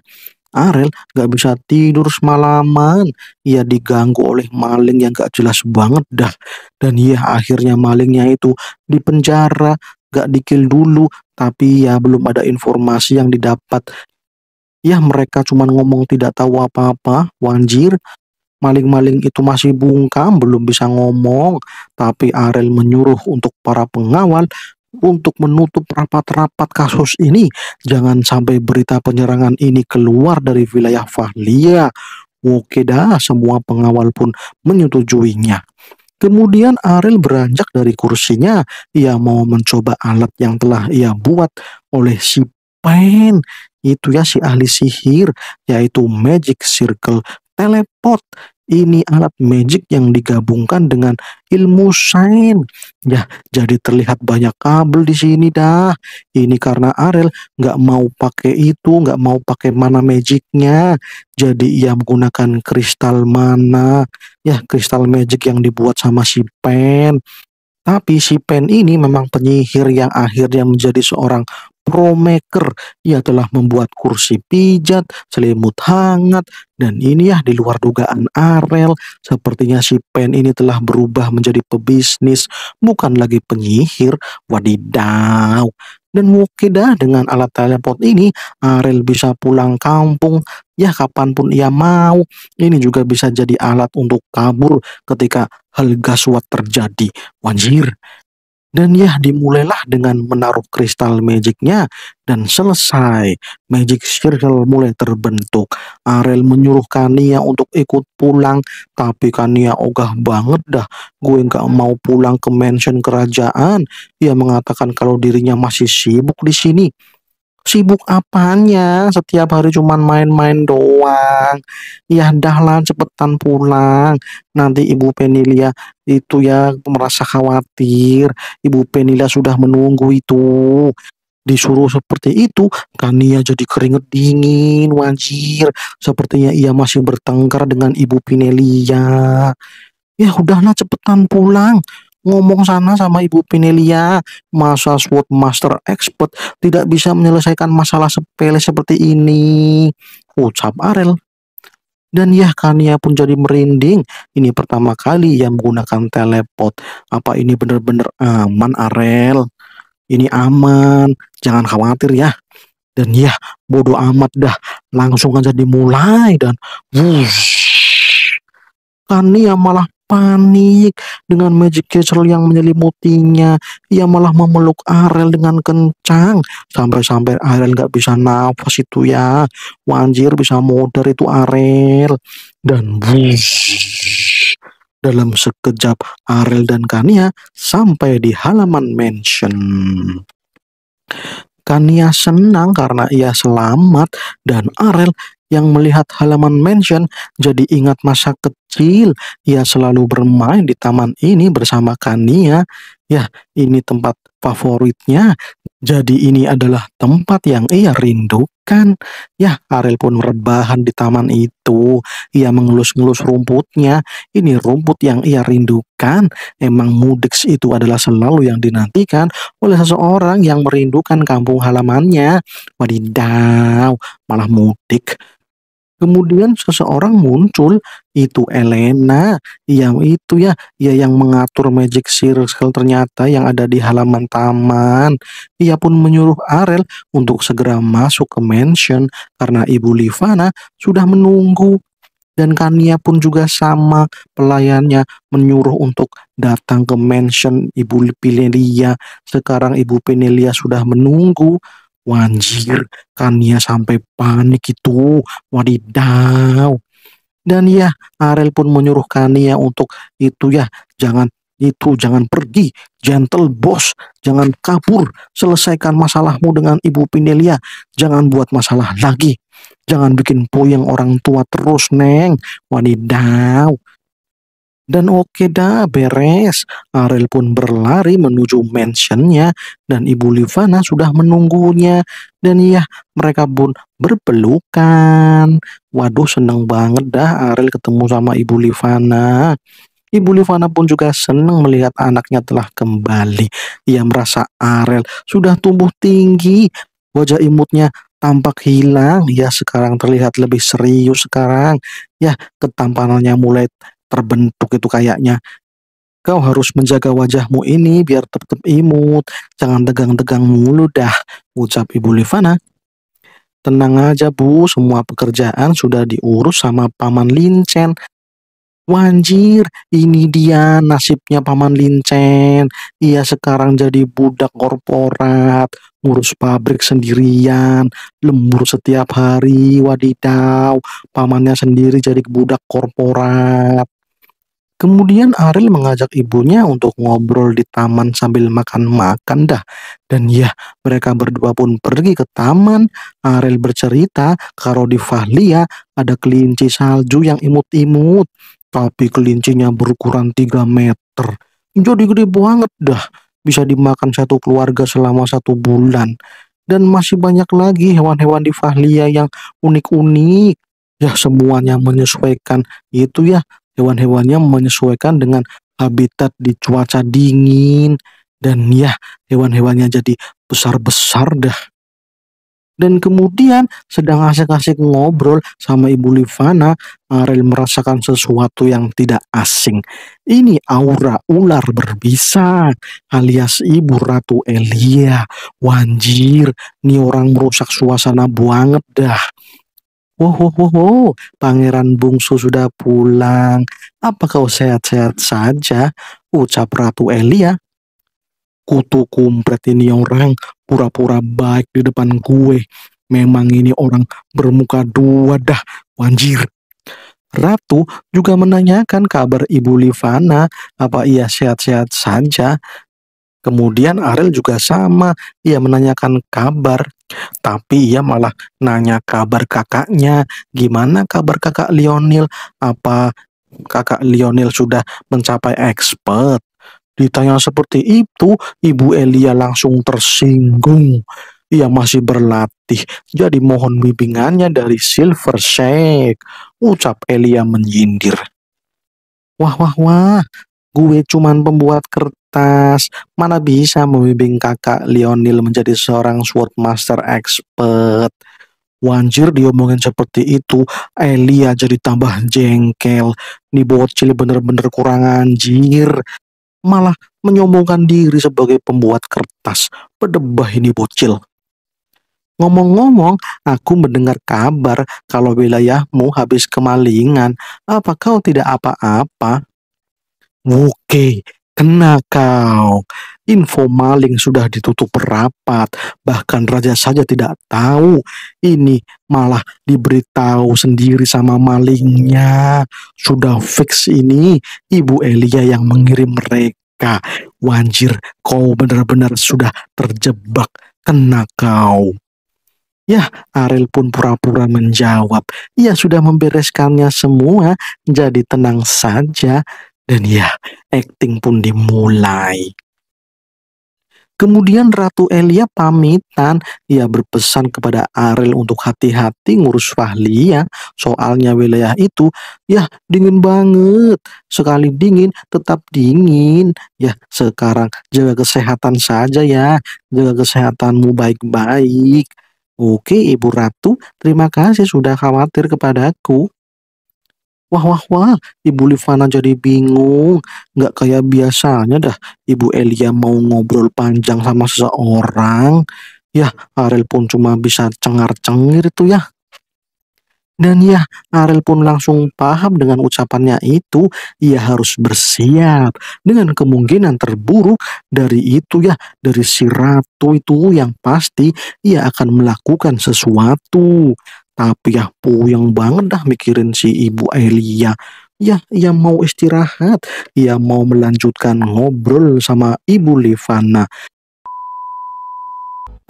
Arel gak bisa tidur semalaman. Ia diganggu oleh maling yang gak jelas banget dah. Dan ia akhirnya malingnya itu dipenjara, gak dikil dulu. Tapi ya belum ada informasi yang didapat. Ya mereka cuma ngomong tidak tahu apa-apa, wanjir. Maling-maling itu masih bungkam, belum bisa ngomong. Tapi Arel menyuruh untuk para pengawal untuk menutup rapat-rapat kasus ini. Jangan sampai berita penyerangan ini keluar dari wilayah Fahlia. Oke dah, semua pengawal pun menyetujuinya. Kemudian Ariel beranjak dari kursinya. Ia mau mencoba alat yang telah ia buat oleh si Pain. Itu ya si ahli sihir, yaitu Magic Circle Teleport ini alat magic yang digabungkan dengan ilmu sains. Ya, jadi terlihat banyak kabel di sini dah. Ini karena Arel nggak mau pakai itu, nggak mau pakai mana magicnya. Jadi ia menggunakan kristal mana. Ya, kristal magic yang dibuat sama si Pen. Tapi si Pen ini memang penyihir yang akhirnya menjadi seorang Romaker. Ia telah membuat kursi pijat, selimut hangat, dan ini ya di luar dugaan Arel, sepertinya si Pen ini telah berubah menjadi pebisnis, bukan lagi penyihir, wadidaw. Dan mungkin dengan alat teleport ini, Arel bisa pulang kampung, ya kapanpun ia mau. Ini juga bisa jadi alat untuk kabur ketika hal gaswat terjadi. Wanjir, dan ya dimulailah dengan menaruh kristal magicnya dan selesai. Magic circle mulai terbentuk. Arel menyuruh Kania untuk ikut pulang, tapi Kania ogah banget dah. Gue nggak mau pulang ke mansion kerajaan. Ia mengatakan kalau dirinya masih sibuk di sini sibuk apanya setiap hari cuman main-main doang ya dahlah cepetan pulang nanti ibu Penilia itu ya merasa khawatir ibu Penilia sudah menunggu itu disuruh seperti itu Kania jadi keringet dingin wajir sepertinya ia masih bertengkar dengan ibu Penilia. ya udahlah cepetan pulang ngomong sana sama Ibu Pinelia, masa SWOT Master Expert tidak bisa menyelesaikan masalah sepele seperti ini, ucap Arel. Dan ya Kania pun jadi merinding, ini pertama kali ia menggunakan teleport. Apa ini benar-benar aman Arel? Ini aman, jangan khawatir ya. Dan ya, bodoh amat dah, langsung aja dimulai dan wush. Kania malah panik dengan magic castle yang menyelimutinya. Ia malah memeluk Ariel dengan kencang sampai-sampai Ariel nggak bisa nafas itu ya. Wanjir bisa modar itu Ariel dan wush. Dalam sekejap Ariel dan Kania sampai di halaman mansion. Kania senang karena ia selamat dan Arel yang melihat halaman mansion jadi ingat masa kecil. Ia selalu bermain di taman ini bersama Kania. Ya, ini tempat favoritnya. Jadi ini adalah tempat yang ia rindukan. Ya, Ariel pun rebahan di taman itu. Ia mengelus-ngelus rumputnya. Ini rumput yang ia rindukan. Emang mudik itu adalah selalu yang dinantikan oleh seseorang yang merindukan kampung halamannya. Wadidaw, malah mudik. Kemudian seseorang muncul itu Elena yang itu ya, ya yang mengatur Magic Circle ternyata yang ada di halaman taman. Ia pun menyuruh Arel untuk segera masuk ke mansion karena Ibu Livana sudah menunggu dan Kania pun juga sama pelayannya menyuruh untuk datang ke mansion Ibu Penelia. Sekarang Ibu Penelia sudah menunggu Wanjir, Kania sampai panik itu. Wadidaw. Dan ya, Arel pun menyuruh Kania untuk itu ya, jangan itu jangan pergi, gentle Boss, jangan kabur, selesaikan masalahmu dengan Ibu Pinelia, jangan buat masalah lagi. Jangan bikin puyeng orang tua terus, Neng. Wadidaw, dan oke dah, beres. Ariel pun berlari menuju mansionnya dan Ibu Livana sudah menunggunya. Dan iya, mereka pun berpelukan. Waduh, seneng banget dah Ariel ketemu sama Ibu Livana. Ibu Livana pun juga senang melihat anaknya telah kembali. Ia merasa Arel sudah tumbuh tinggi. Wajah imutnya tampak hilang. Ya sekarang terlihat lebih serius sekarang. Ya ketampanannya mulai terbentuk itu kayaknya. Kau harus menjaga wajahmu ini biar tetap imut, jangan tegang-tegang mulu dah, ucap Ibu Livana. Tenang aja Bu, semua pekerjaan sudah diurus sama Paman Lincen. Wanjir, ini dia nasibnya Paman Lincen. Ia sekarang jadi budak korporat, ngurus pabrik sendirian, lembur setiap hari, wadidaw, pamannya sendiri jadi budak korporat. Kemudian Ariel mengajak ibunya untuk ngobrol di taman sambil makan-makan dah. Dan ya, mereka berdua pun pergi ke taman. Ariel bercerita kalau di Fahlia ada kelinci salju yang imut-imut. Tapi kelincinya berukuran 3 meter. Jadi gede banget dah. Bisa dimakan satu keluarga selama satu bulan. Dan masih banyak lagi hewan-hewan di Fahlia yang unik-unik ya semuanya menyesuaikan itu ya hewan-hewannya menyesuaikan dengan habitat di cuaca dingin dan ya hewan-hewannya jadi besar-besar dah. Dan kemudian sedang asik-asik ngobrol sama Ibu Livana, Ariel merasakan sesuatu yang tidak asing. Ini aura ular berbisa alias Ibu Ratu Elia. Wanjir, ini orang merusak suasana banget dah. Wow, wow, wow, wow, pangeran bungsu sudah pulang. Apa kau sehat-sehat saja? Ucap Ratu Elia. Kutu kumpret ini orang pura-pura baik di depan gue. Memang ini orang bermuka dua dah, wanjir. Ratu juga menanyakan kabar Ibu Livana, apa ia sehat-sehat saja. Kemudian Ariel juga sama, ia menanyakan kabar, tapi ia malah nanya kabar kakaknya, gimana kabar kakak Lionel, apa kakak Lionel sudah mencapai expert. Ditanya seperti itu, Ibu Elia langsung tersinggung. Ia masih berlatih, jadi mohon bimbingannya dari Silver Shake, ucap Elia menyindir. Wah, wah, wah, gue cuman pembuat kertas komunitas, mana bisa membimbing kakak Lionel menjadi seorang swordmaster expert. Wanjir diomongin seperti itu, Elia jadi tambah jengkel. Nih bocil bener-bener kurang anjir. Malah menyombongkan diri sebagai pembuat kertas. Pedebah ini bocil. Ngomong-ngomong, aku mendengar kabar kalau wilayahmu habis kemalingan. Apa kau tidak apa-apa? Oke, Kena kau, info maling sudah ditutup rapat, bahkan raja saja tidak tahu. Ini malah diberitahu sendiri sama malingnya. Sudah fix ini, Ibu Elia yang mengirim mereka. Wanjir, kau benar-benar sudah terjebak. Kena kau. Ya, Ariel pun pura-pura menjawab, ia sudah membereskannya semua, jadi tenang saja. Dan ya, akting pun dimulai. Kemudian Ratu Elia pamitan, ia berpesan kepada Ariel untuk hati-hati ngurus Fahli ya, soalnya wilayah itu, ya dingin banget, sekali dingin tetap dingin, ya sekarang jaga kesehatan saja ya, jaga kesehatanmu baik-baik. Oke Ibu Ratu, terima kasih sudah khawatir kepadaku. Wah, wah, wah, Ibu Livana jadi bingung. Nggak kayak biasanya dah, Ibu Elia mau ngobrol panjang sama seseorang. Ya, Ariel pun cuma bisa cengar-cengir itu ya. Dan ya, Ariel pun langsung paham dengan ucapannya itu, ia harus bersiap dengan kemungkinan terburuk dari itu ya, dari si ratu itu yang pasti ia akan melakukan sesuatu. Tapi ya puyeng banget dah mikirin si Ibu Elia. Ya, ia mau istirahat. Ia mau melanjutkan ngobrol sama Ibu Livana.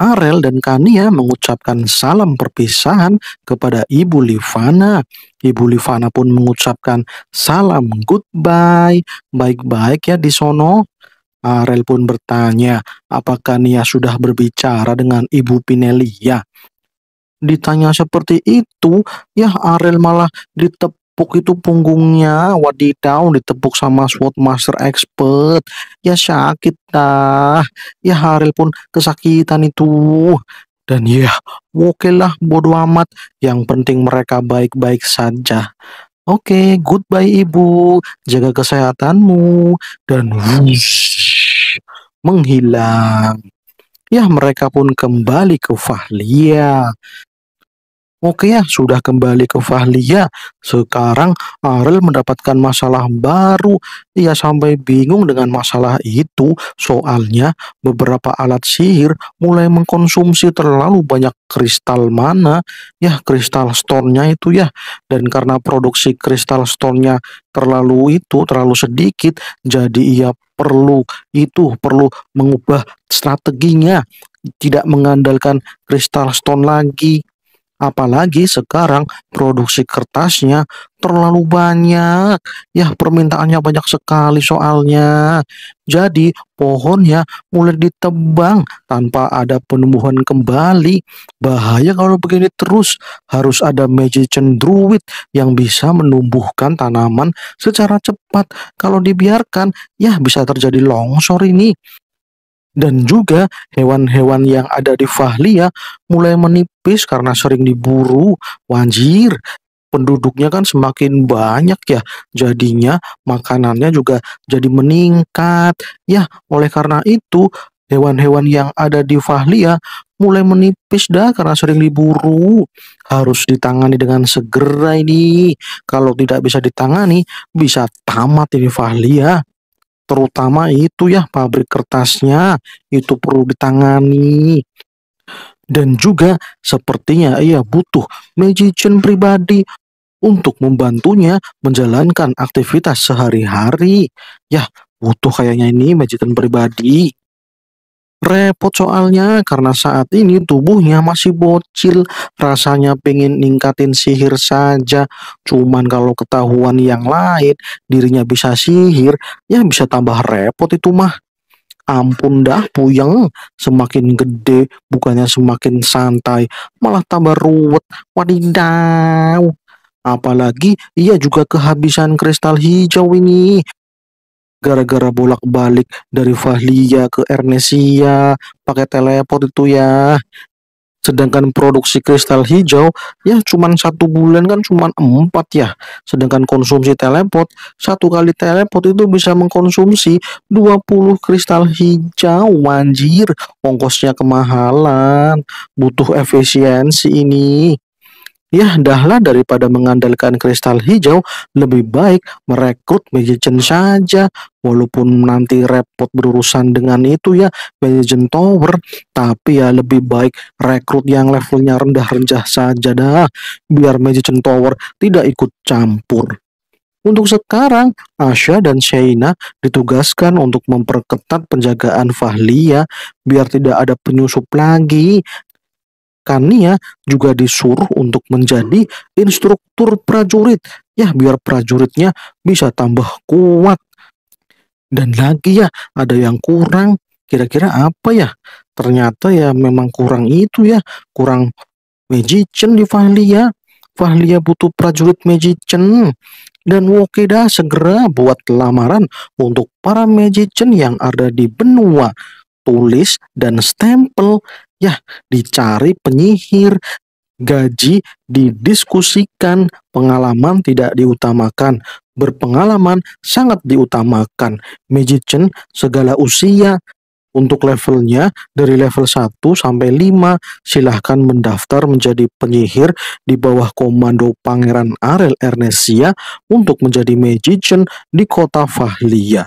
Arel dan Kania mengucapkan salam perpisahan kepada Ibu Livana. Ibu Livana pun mengucapkan salam goodbye, baik-baik ya di sono. Arel pun bertanya apakah Nia sudah berbicara dengan Ibu Pinelia? ditanya seperti itu, ya Arel malah ditepuk itu punggungnya, wadidaw ditepuk sama SWOT Master Expert. Ya sakit dah. Ya Arel pun kesakitan itu. Dan ya, oke okay lah bodo amat. Yang penting mereka baik-baik saja. Oke, okay, goodbye ibu. Jaga kesehatanmu. Dan wush, menghilang. Ya mereka pun kembali ke Fahlia. Oke ya, sudah kembali ke Fahlia. Sekarang Arel mendapatkan masalah baru. Ia sampai bingung dengan masalah itu. Soalnya beberapa alat sihir mulai mengkonsumsi terlalu banyak kristal mana. Ya, kristal stone-nya itu ya. Dan karena produksi kristal stone-nya terlalu itu, terlalu sedikit, jadi ia perlu itu perlu mengubah strateginya tidak mengandalkan kristal stone lagi Apalagi sekarang produksi kertasnya terlalu banyak. Ya, permintaannya banyak sekali soalnya. Jadi, pohonnya mulai ditebang tanpa ada penumbuhan kembali. Bahaya kalau begini terus. Harus ada magic druid yang bisa menumbuhkan tanaman secara cepat. Kalau dibiarkan, ya bisa terjadi longsor ini. Dan juga hewan-hewan yang ada di Fahlia mulai menipis karena sering diburu. Wanjir, penduduknya kan semakin banyak ya. Jadinya makanannya juga jadi meningkat. Ya, oleh karena itu hewan-hewan yang ada di Fahlia mulai menipis dah karena sering diburu. Harus ditangani dengan segera ini. Kalau tidak bisa ditangani, bisa tamat ini Fahlia terutama itu ya pabrik kertasnya itu perlu ditangani dan juga sepertinya ia butuh magician pribadi untuk membantunya menjalankan aktivitas sehari-hari. Ya, butuh kayaknya ini magician pribadi. Repot soalnya karena saat ini tubuhnya masih bocil, rasanya pengen ningkatin sihir saja. Cuman kalau ketahuan yang lain, dirinya bisa sihir, ya bisa tambah repot itu mah. Ampun dah puyeng, semakin gede bukannya semakin santai, malah tambah ruwet. Wadidaw. Apalagi ia juga kehabisan kristal hijau ini gara-gara bolak-balik dari Fahlia ke Ernesia pakai teleport itu ya sedangkan produksi kristal hijau ya cuman satu bulan kan cuman empat ya sedangkan konsumsi teleport satu kali teleport itu bisa mengkonsumsi 20 kristal hijau anjir ongkosnya kemahalan butuh efisiensi ini Ya, dahlah daripada mengandalkan kristal hijau, lebih baik merekrut magician saja. Walaupun nanti repot berurusan dengan itu ya, magician tower. Tapi ya lebih baik rekrut yang levelnya rendah-rendah saja dah. Biar magician tower tidak ikut campur. Untuk sekarang, Asya dan Shaina ditugaskan untuk memperketat penjagaan Fahlia biar tidak ada penyusup lagi Kania juga disuruh untuk menjadi instruktur prajurit, ya biar prajuritnya bisa tambah kuat. Dan lagi ya, ada yang kurang, kira-kira apa ya? Ternyata ya memang kurang itu ya, kurang magician di Fahlia. Fahlia butuh prajurit magician. Dan Wokeda segera buat lamaran untuk para magician yang ada di benua tulis dan stempel Ya, dicari penyihir, gaji didiskusikan, pengalaman tidak diutamakan, berpengalaman sangat diutamakan. Magician segala usia, untuk levelnya dari level 1 sampai 5 silahkan mendaftar menjadi penyihir di bawah komando Pangeran Arel Ernesia untuk menjadi magician di kota Fahlia.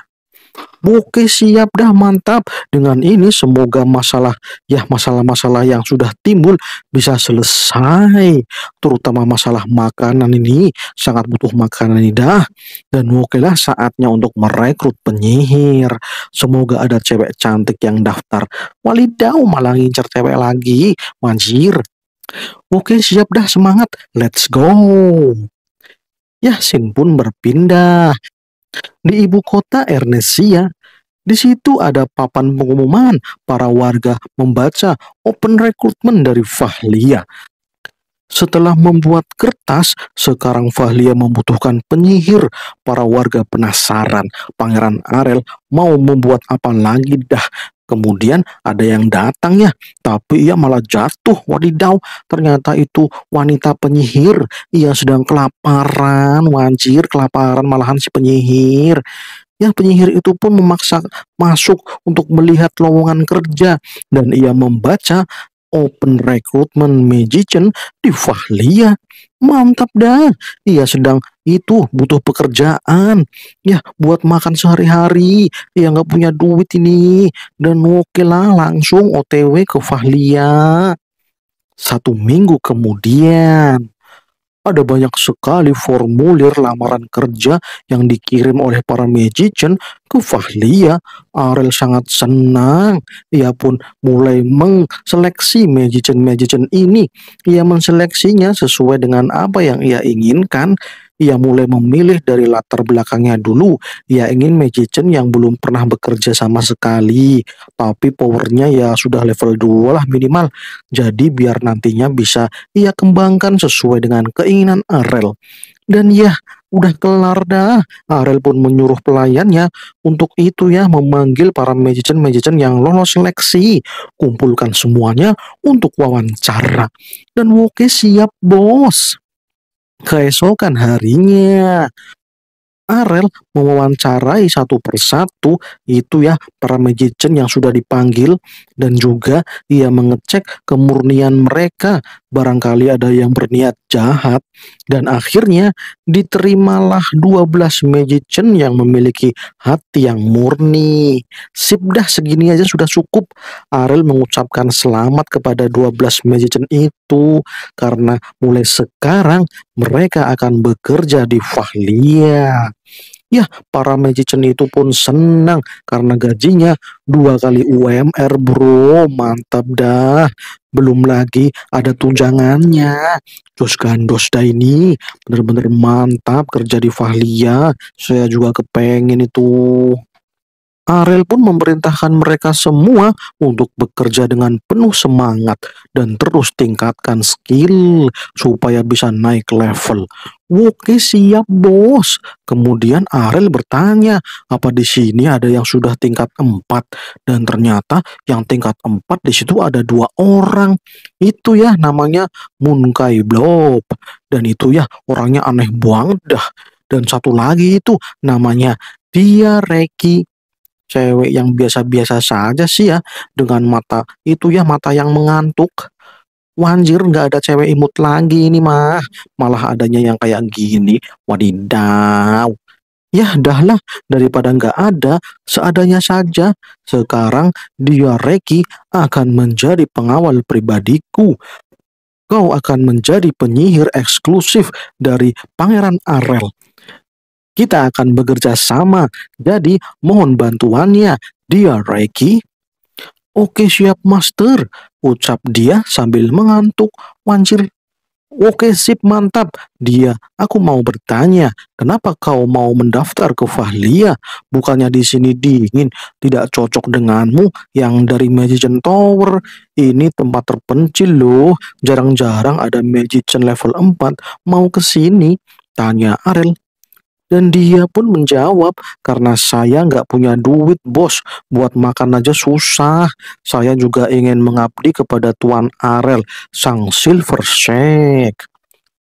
Oke siap dah mantap dengan ini semoga masalah ya masalah-masalah yang sudah timbul bisa selesai terutama masalah makanan ini sangat butuh makanan ini dah dan oke lah saatnya untuk merekrut penyihir semoga ada cewek cantik yang daftar walidau malah ngincer cewek lagi manjir Oke siap dah semangat let's go Yasin pun berpindah di ibu kota Ernesia, di situ ada papan pengumuman para warga membaca open recruitment dari Fahlia. Setelah membuat kertas, sekarang Fahlia membutuhkan penyihir. Para warga penasaran. Pangeran Arel mau membuat apa lagi dah Kemudian ada yang datang ya, tapi ia malah jatuh. Wadidaw, ternyata itu wanita penyihir. Ia sedang kelaparan, wajir, kelaparan malahan si penyihir. Ya, penyihir itu pun memaksa masuk untuk melihat lowongan kerja dan ia membaca open recruitment magician di Fahlia. Mantap dah. Iya sedang itu butuh pekerjaan. Ya, buat makan sehari-hari. Ya nggak punya duit ini. Dan oke lah langsung OTW ke Fahlia. Satu minggu kemudian ada banyak sekali formulir lamaran kerja yang dikirim oleh para magician ke Fahlia. Arel sangat senang. Ia pun mulai mengseleksi magician-magician ini. Ia menseleksinya sesuai dengan apa yang ia inginkan ia mulai memilih dari latar belakangnya dulu. Ia ingin magician yang belum pernah bekerja sama sekali, tapi powernya ya sudah level 2 lah minimal. Jadi biar nantinya bisa ia kembangkan sesuai dengan keinginan Arel. Dan ya, udah kelar dah. Arel pun menyuruh pelayannya untuk itu ya memanggil para magician-magician yang lolos seleksi. Kumpulkan semuanya untuk wawancara. Dan Woke siap bos. Keesokan harinya, Arel mewawancarai satu persatu itu ya para magician yang sudah dipanggil dan juga ia mengecek kemurnian mereka barangkali ada yang berniat jahat dan akhirnya diterimalah 12 magician yang memiliki hati yang murni sip segini aja sudah cukup Arel mengucapkan selamat kepada 12 magician itu karena mulai sekarang mereka akan bekerja di Fahlia. Ya, para magician itu pun senang karena gajinya dua kali UMR bro, mantap dah. Belum lagi ada tunjangannya. Jos gandos dah ini, bener-bener mantap kerja di Fahlia. Saya juga kepengen itu. Arel pun memerintahkan mereka semua untuk bekerja dengan penuh semangat dan terus tingkatkan skill supaya bisa naik level. Oke siap bos. Kemudian Arel bertanya, apa di sini ada yang sudah tingkat 4? Dan ternyata yang tingkat 4 di situ ada dua orang. Itu ya namanya Munkai Blob. Dan itu ya orangnya aneh banget dah. Dan satu lagi itu namanya dia Reki cewek yang biasa-biasa saja sih ya dengan mata itu ya mata yang mengantuk Wanjir nggak ada cewek imut lagi ini mah malah adanya yang kayak gini wadidaw ya dahlah daripada nggak ada seadanya saja sekarang dia Reki akan menjadi pengawal pribadiku kau akan menjadi penyihir eksklusif dari Pangeran Arel kita akan bekerja sama. Jadi, mohon bantuannya. Dia Reiki. Oke siap master, ucap dia sambil mengantuk. Wancir, Oke sip mantap dia aku mau bertanya kenapa kau mau mendaftar ke Fahlia bukannya di sini dingin tidak cocok denganmu yang dari Magician Tower ini tempat terpencil loh jarang-jarang ada Magician level 4 mau ke sini tanya Arel dan dia pun menjawab, karena saya nggak punya duit bos, buat makan aja susah. Saya juga ingin mengabdi kepada Tuan Arel, sang silver shake.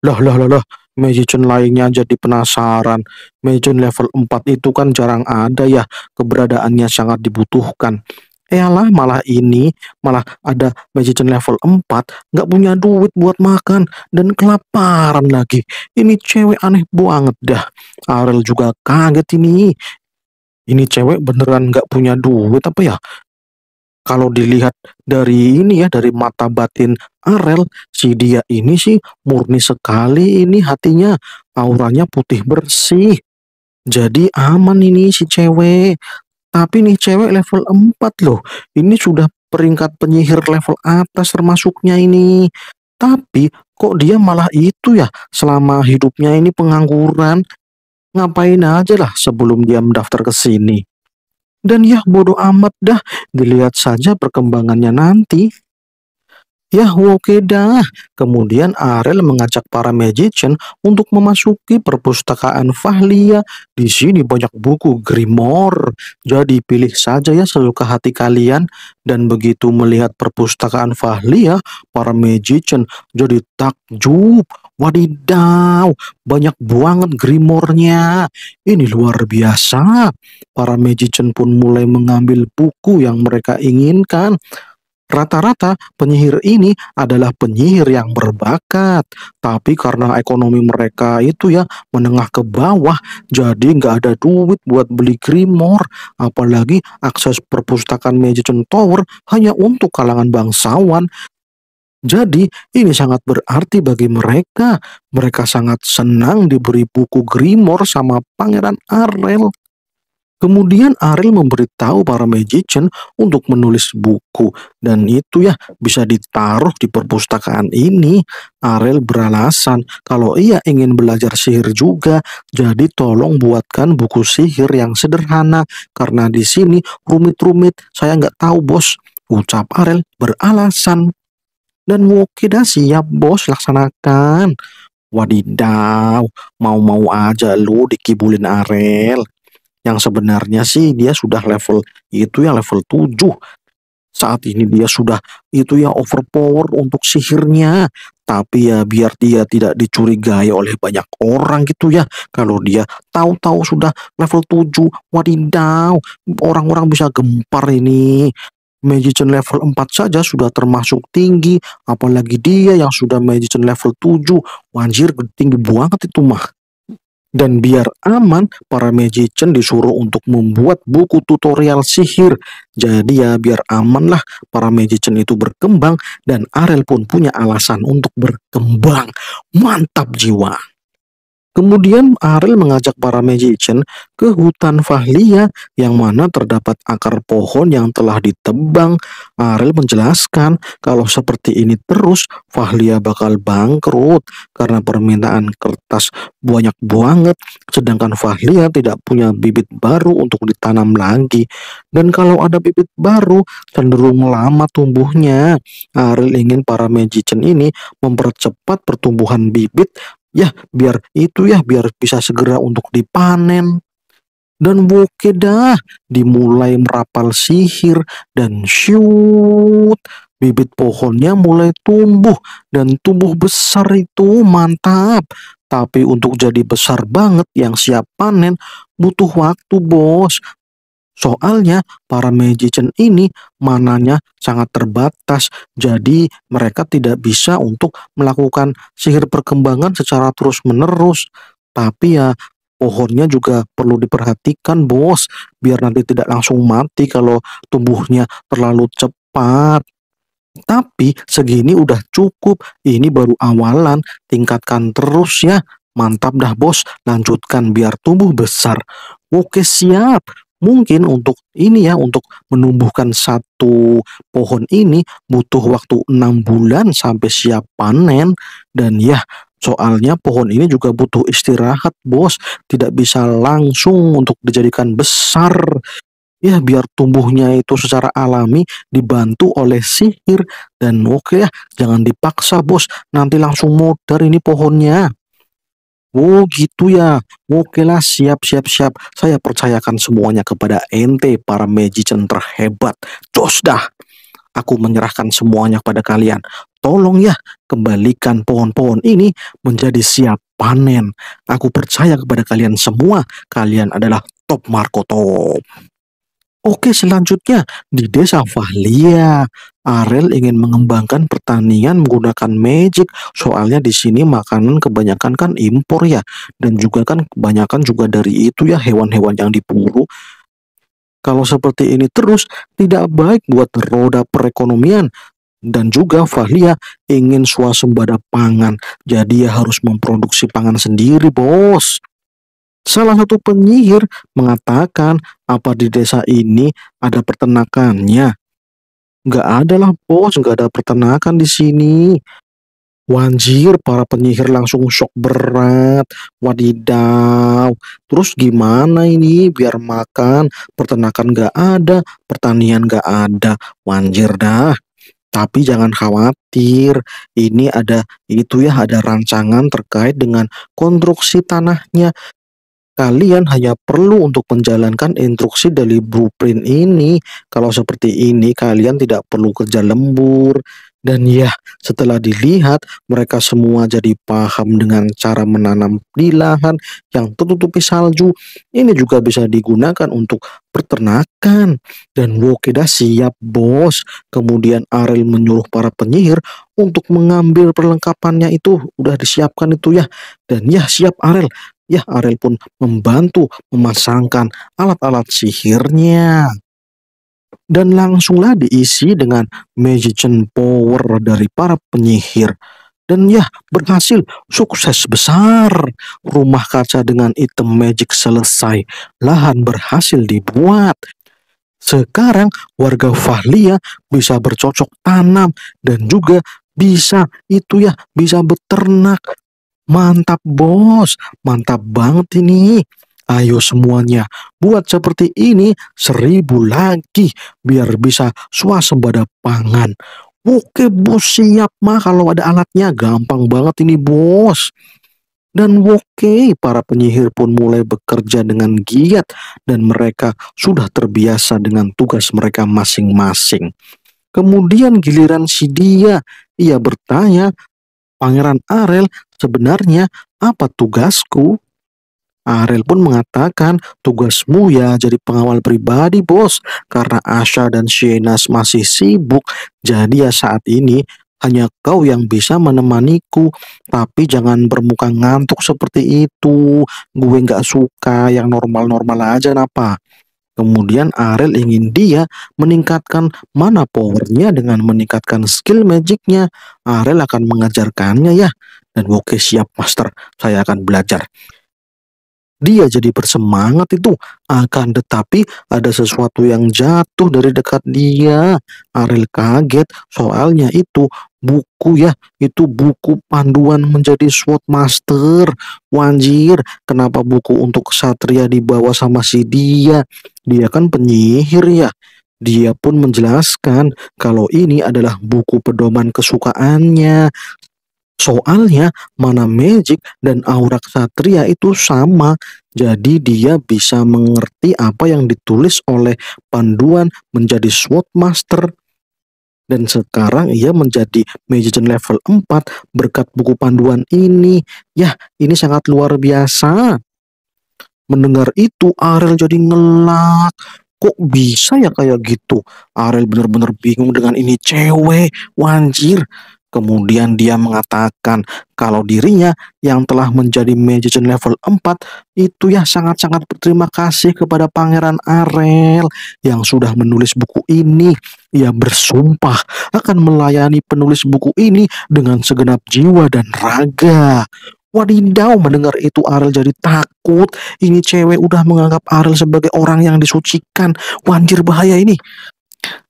Loh, loh, loh, lah, Magician lainnya jadi penasaran. Magician level 4 itu kan jarang ada ya, keberadaannya sangat dibutuhkan. Eyalah malah ini, malah ada magician level 4, nggak punya duit buat makan, dan kelaparan lagi. Ini cewek aneh banget dah. Ariel juga kaget ini. Ini cewek beneran nggak punya duit apa ya? Kalau dilihat dari ini ya, dari mata batin Arel, si dia ini sih murni sekali ini hatinya, auranya putih bersih. Jadi aman ini si cewek, tapi nih cewek level 4 loh. Ini sudah peringkat penyihir level atas termasuknya ini. Tapi kok dia malah itu ya selama hidupnya ini pengangguran. Ngapain aja lah sebelum dia mendaftar ke sini. Dan ya bodoh amat dah, dilihat saja perkembangannya nanti. Ya oke dah. Kemudian Arel mengajak para magician untuk memasuki perpustakaan Fahlia. Di sini banyak buku Grimoire. Jadi pilih saja ya seluka hati kalian. Dan begitu melihat perpustakaan Fahlia, para magician jadi takjub. Wadidaw, banyak banget grimornya. Ini luar biasa. Para magician pun mulai mengambil buku yang mereka inginkan. Rata-rata penyihir ini adalah penyihir yang berbakat, tapi karena ekonomi mereka itu ya menengah ke bawah, jadi nggak ada duit buat beli grimor, apalagi akses perpustakaan Magician Tower hanya untuk kalangan bangsawan. Jadi ini sangat berarti bagi mereka. Mereka sangat senang diberi buku Grimor sama Pangeran Arel. Kemudian Ariel memberitahu para magician untuk menulis buku dan itu ya bisa ditaruh di perpustakaan ini. Ariel beralasan kalau ia ingin belajar sihir juga, jadi tolong buatkan buku sihir yang sederhana karena di sini rumit-rumit saya nggak tahu bos. Ucap Ariel beralasan. Dan dah siap bos laksanakan. Wadidaw, mau-mau aja lu dikibulin Arel yang sebenarnya sih dia sudah level itu ya level 7 saat ini dia sudah itu ya overpower untuk sihirnya tapi ya biar dia tidak dicurigai oleh banyak orang gitu ya kalau dia tahu-tahu sudah level 7 wadidaw orang-orang bisa gempar ini Magician level 4 saja sudah termasuk tinggi apalagi dia yang sudah Magician level 7 wajir tinggi banget itu mah dan biar aman, para magician disuruh untuk membuat buku tutorial sihir. Jadi ya biar aman lah para magician itu berkembang dan Arel pun punya alasan untuk berkembang. Mantap jiwa. Kemudian Ariel mengajak para magician ke hutan Fahlia yang mana terdapat akar pohon yang telah ditebang. Ariel menjelaskan kalau seperti ini terus Fahlia bakal bangkrut karena permintaan kertas banyak banget sedangkan Fahlia tidak punya bibit baru untuk ditanam lagi. Dan kalau ada bibit baru cenderung lama tumbuhnya. Ariel ingin para magician ini mempercepat pertumbuhan bibit ya biar itu ya biar bisa segera untuk dipanen dan oke dah dimulai merapal sihir dan shoot bibit pohonnya mulai tumbuh dan tumbuh besar itu mantap tapi untuk jadi besar banget yang siap panen butuh waktu bos Soalnya para magician ini mananya sangat terbatas, jadi mereka tidak bisa untuk melakukan sihir perkembangan secara terus-menerus. Tapi ya pohonnya juga perlu diperhatikan bos, biar nanti tidak langsung mati kalau tumbuhnya terlalu cepat. Tapi segini udah cukup, ini baru awalan, tingkatkan terus ya. Mantap dah bos, lanjutkan biar tumbuh besar. Oke siap, mungkin untuk ini ya untuk menumbuhkan satu pohon ini butuh waktu enam bulan sampai siap panen dan ya soalnya pohon ini juga butuh istirahat bos tidak bisa langsung untuk dijadikan besar ya biar tumbuhnya itu secara alami dibantu oleh sihir dan oke ya jangan dipaksa bos nanti langsung modar ini pohonnya Oh gitu ya. Oke lah, siap siap siap. Saya percayakan semuanya kepada ente para magician terhebat. Dos dah. Aku menyerahkan semuanya kepada kalian. Tolong ya, kembalikan pohon-pohon ini menjadi siap panen. Aku percaya kepada kalian semua, kalian adalah top Marco Top. Oke, selanjutnya di Desa Fahlia, Arel ingin mengembangkan pertanian menggunakan magic. Soalnya di sini makanan kebanyakan kan impor ya dan juga kan kebanyakan juga dari itu ya hewan-hewan yang diburu. Kalau seperti ini terus tidak baik buat roda perekonomian dan juga Fahlia ingin swasembada pangan. Jadi ya harus memproduksi pangan sendiri, Bos. Salah satu penyihir mengatakan apa di desa ini ada peternakannya. Gak ada lah bos, gak ada peternakan di sini. Wanjir, para penyihir langsung shock berat. Wadidaw. Terus gimana ini? Biar makan, peternakan gak ada, pertanian gak ada. Wanjir dah. Tapi jangan khawatir, ini ada itu ya ada rancangan terkait dengan konstruksi tanahnya. Kalian hanya perlu untuk menjalankan instruksi dari blueprint ini. Kalau seperti ini, kalian tidak perlu kerja lembur. Dan ya, setelah dilihat, mereka semua jadi paham dengan cara menanam di lahan yang tertutupi salju. Ini juga bisa digunakan untuk peternakan. Dan Wokeda siap, bos. Kemudian Ariel menyuruh para penyihir untuk mengambil perlengkapannya itu. Udah disiapkan itu ya. Dan ya, siap Ariel. Ya, Ariel pun membantu memasangkan alat-alat sihirnya. Dan langsunglah diisi dengan magician power dari para penyihir. Dan ya, berhasil sukses besar. Rumah kaca dengan item magic selesai. Lahan berhasil dibuat. Sekarang warga Fahlia bisa bercocok tanam dan juga bisa itu ya bisa beternak Mantap bos, mantap banget ini. Ayo semuanya, buat seperti ini seribu lagi biar bisa swasembada pangan. Oke bos siap mah kalau ada alatnya gampang banget ini bos. Dan oke para penyihir pun mulai bekerja dengan giat dan mereka sudah terbiasa dengan tugas mereka masing-masing. Kemudian giliran si dia, ia bertanya Pangeran Arel Sebenarnya apa tugasku? Ariel pun mengatakan, tugasmu ya jadi pengawal pribadi bos, karena Asha dan Shienas masih sibuk, jadi ya saat ini hanya kau yang bisa menemaniku, tapi jangan bermuka ngantuk seperti itu, gue nggak suka yang normal-normal aja napa. Kemudian Ariel ingin dia meningkatkan mana powernya dengan meningkatkan skill magicnya. Ariel akan mengajarkannya ya. Dan oke siap master, saya akan belajar. Dia jadi bersemangat itu, akan tetapi ada sesuatu yang jatuh dari dekat dia. Ariel kaget, soalnya itu buku ya, itu buku panduan menjadi SWOT master. Wanjir, kenapa buku untuk satria dibawa sama si dia? Dia kan penyihir ya. Dia pun menjelaskan kalau ini adalah buku pedoman kesukaannya. Soalnya mana magic dan aura kesatria itu sama. Jadi dia bisa mengerti apa yang ditulis oleh panduan menjadi sword master. Dan sekarang ia menjadi magician level 4 berkat buku panduan ini. Yah, ini sangat luar biasa. Mendengar itu Ariel jadi ngelak kok bisa ya kayak gitu Ariel benar-benar bingung dengan ini cewek wanjir Kemudian dia mengatakan kalau dirinya yang telah menjadi magician level 4 itu ya sangat-sangat berterima kasih kepada Pangeran Arel yang sudah menulis buku ini. Ia bersumpah akan melayani penulis buku ini dengan segenap jiwa dan raga. Wadidaw mendengar itu Arel jadi takut Ini cewek udah menganggap Arel sebagai orang yang disucikan Wanjir bahaya ini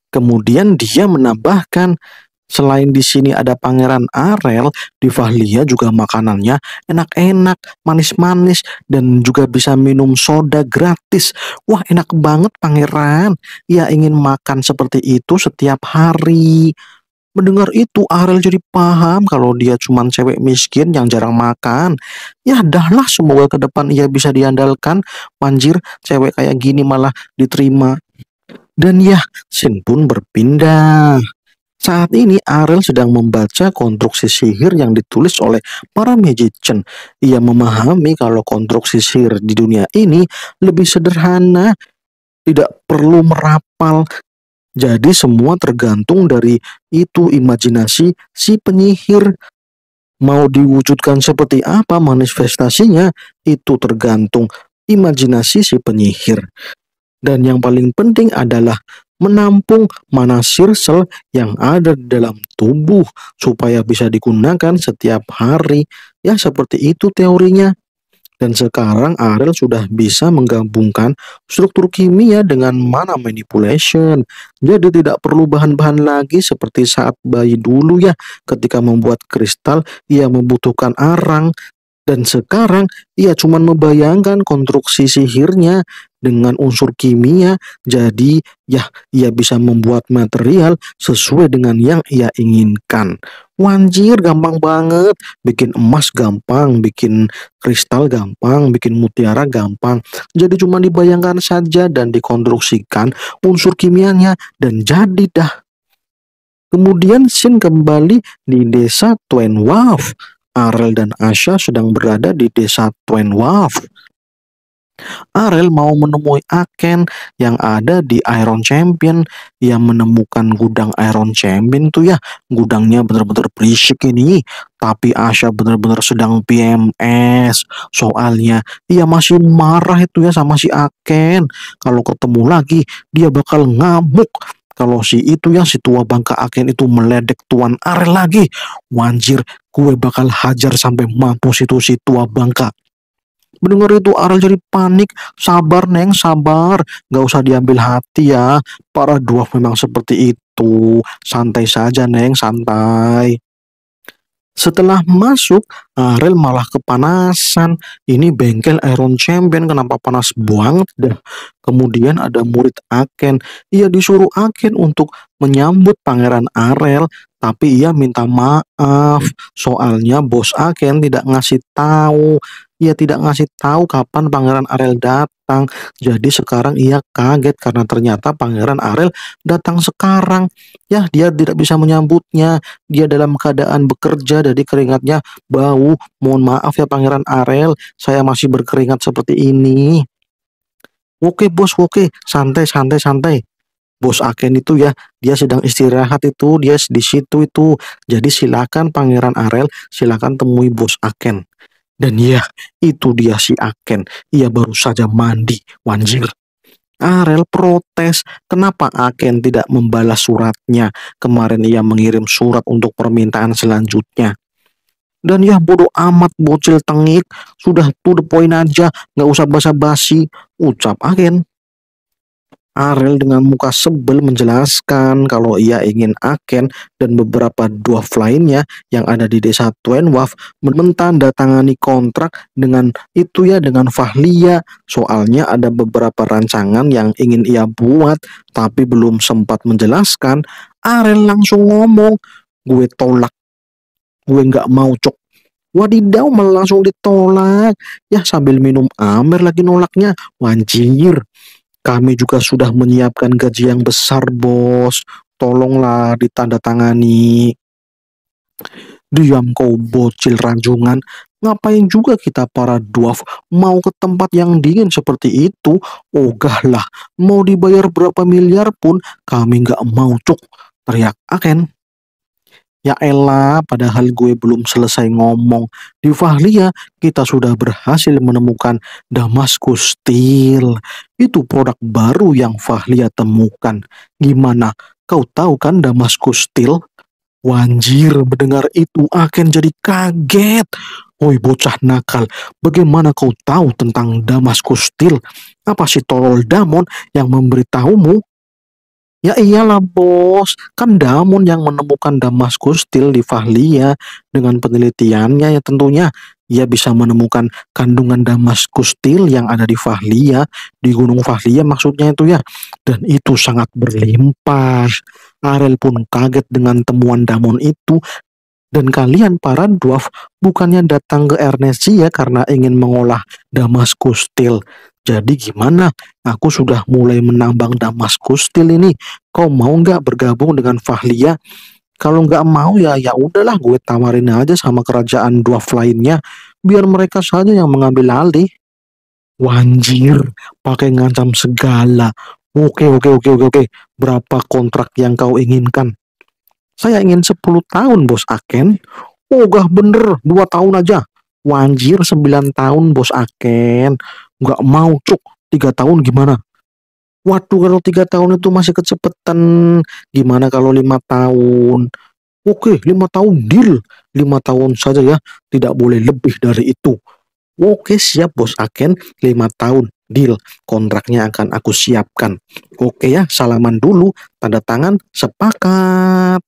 Kemudian dia menambahkan Selain di sini ada Pangeran Arel, di Fahlia juga makanannya enak-enak, manis-manis, dan juga bisa minum soda gratis. Wah enak banget Pangeran, ia ingin makan seperti itu setiap hari. Mendengar itu Arel jadi paham kalau dia cuma cewek miskin yang jarang makan. Ya dahlah semoga ke depan ia bisa diandalkan. Manjir cewek kayak gini malah diterima. Dan ya Sin pun berpindah. Saat ini Ariel sedang membaca konstruksi sihir yang ditulis oleh para magician. Ia memahami kalau konstruksi sihir di dunia ini lebih sederhana, tidak perlu merapal. Jadi semua tergantung dari itu imajinasi si penyihir. Mau diwujudkan seperti apa manifestasinya itu tergantung imajinasi si penyihir. Dan yang paling penting adalah menampung mana sirsel yang ada di dalam tubuh supaya bisa digunakan setiap hari. Ya seperti itu teorinya. Dan sekarang Ariel sudah bisa menggabungkan struktur kimia dengan mana manipulation. Jadi tidak perlu bahan-bahan lagi seperti saat bayi dulu ya. Ketika membuat kristal, ia membutuhkan arang. Dan sekarang ia cuma membayangkan konstruksi sihirnya dengan unsur kimia, jadi ya ia bisa membuat material sesuai dengan yang ia inginkan. Wanjir gampang banget, bikin emas gampang, bikin kristal gampang, bikin mutiara gampang. Jadi cuma dibayangkan saja dan dikonstruksikan unsur kimianya dan jadi dah. Kemudian sin kembali di desa Twin Wolf Arel dan Asya sedang berada di desa Twin Wolf Ariel mau menemui Aken yang ada di Iron Champion yang menemukan gudang Iron Champion tuh ya gudangnya bener-bener berisik ini tapi Asha bener-bener sedang PMS soalnya dia masih marah itu ya sama si Aken kalau ketemu lagi dia bakal ngamuk kalau si itu ya si tua bangka Aken itu meledek tuan Ariel lagi wanjir gue bakal hajar sampai mampus itu si tua bangka Mendengar itu Arel jadi panik. Sabar Neng, sabar. Gak usah diambil hati ya. Para dua memang seperti itu. Santai saja Neng, santai. Setelah masuk, Arel malah kepanasan. Ini bengkel Iron Champion, kenapa panas banget dah. Kemudian ada murid Aken. Ia disuruh Aken untuk menyambut pangeran Arel, tapi ia minta maaf hmm. soalnya bos Aken tidak ngasih tahu ia tidak ngasih tahu kapan pangeran Arel datang jadi sekarang ia kaget karena ternyata pangeran Arel datang sekarang ya dia tidak bisa menyambutnya dia dalam keadaan bekerja jadi keringatnya bau mohon maaf ya pangeran Arel saya masih berkeringat seperti ini Oke bos, oke, santai, santai, santai bos Aken itu ya dia sedang istirahat itu dia di situ itu jadi silakan Pangeran Arel silakan temui bos Aken dan ya itu dia si Aken ia baru saja mandi wanjir Arel protes kenapa Aken tidak membalas suratnya kemarin ia mengirim surat untuk permintaan selanjutnya dan ya bodoh amat bocil tengik sudah tuh the point aja nggak usah basa-basi ucap Aken Arel dengan muka sebel menjelaskan kalau ia ingin Aken dan beberapa dua lainnya yang ada di desa Twenwaf menandatangani kontrak dengan itu ya dengan Fahlia. Soalnya ada beberapa rancangan yang ingin ia buat tapi belum sempat menjelaskan. Arel langsung ngomong, gue tolak, gue nggak mau cok. Wadidaw malah langsung ditolak Ya sambil minum amer lagi nolaknya Wanjir kami juga sudah menyiapkan gaji yang besar, bos. Tolonglah ditanda tangani. Diam kau bocil ranjungan, ngapain juga kita para dwarf mau ke tempat yang dingin seperti itu? Ogahlah, mau dibayar berapa miliar pun kami nggak mau cuk, teriak Aken. Ya elah, padahal gue belum selesai ngomong. Di Fahlia, kita sudah berhasil menemukan Damaskus Steel. Itu produk baru yang Fahlia temukan. Gimana? Kau tahu kan Damaskus Steel? Wanjir, mendengar itu akan jadi kaget. Woi bocah nakal, bagaimana kau tahu tentang Damaskus Steel? Apa si tolol Damon yang memberitahumu? Ya iyalah bos, kan Damon yang menemukan Damaskus Steel di Fahlia dengan penelitiannya ya tentunya ia bisa menemukan kandungan Damaskus Steel yang ada di Fahlia, di Gunung Fahlia maksudnya itu ya. Dan itu sangat berlimpah. Arel pun kaget dengan temuan Damon itu dan kalian para dwarf bukannya datang ke Ernesia karena ingin mengolah Damaskus Steel, jadi gimana? Aku sudah mulai menambang Damaskus Steel ini. Kau mau nggak bergabung dengan Fahlia? Kalau nggak mau ya ya udahlah gue tawarin aja sama kerajaan dua lainnya. Biar mereka saja yang mengambil alih. Wanjir, pakai ngancam segala. Oke, oke, oke, oke, oke. Berapa kontrak yang kau inginkan? Saya ingin 10 tahun, Bos Aken. Ogah bener, dua tahun aja. Wanjir 9 tahun bos Aken. Nggak mau cuk. 3 tahun gimana? Waduh kalau 3 tahun itu masih kecepetan Gimana kalau 5 tahun? Oke, 5 tahun deal. 5 tahun saja ya. Tidak boleh lebih dari itu. Oke siap bos Aken 5 tahun deal kontraknya akan aku siapkan. Oke ya salaman dulu tanda tangan sepakat.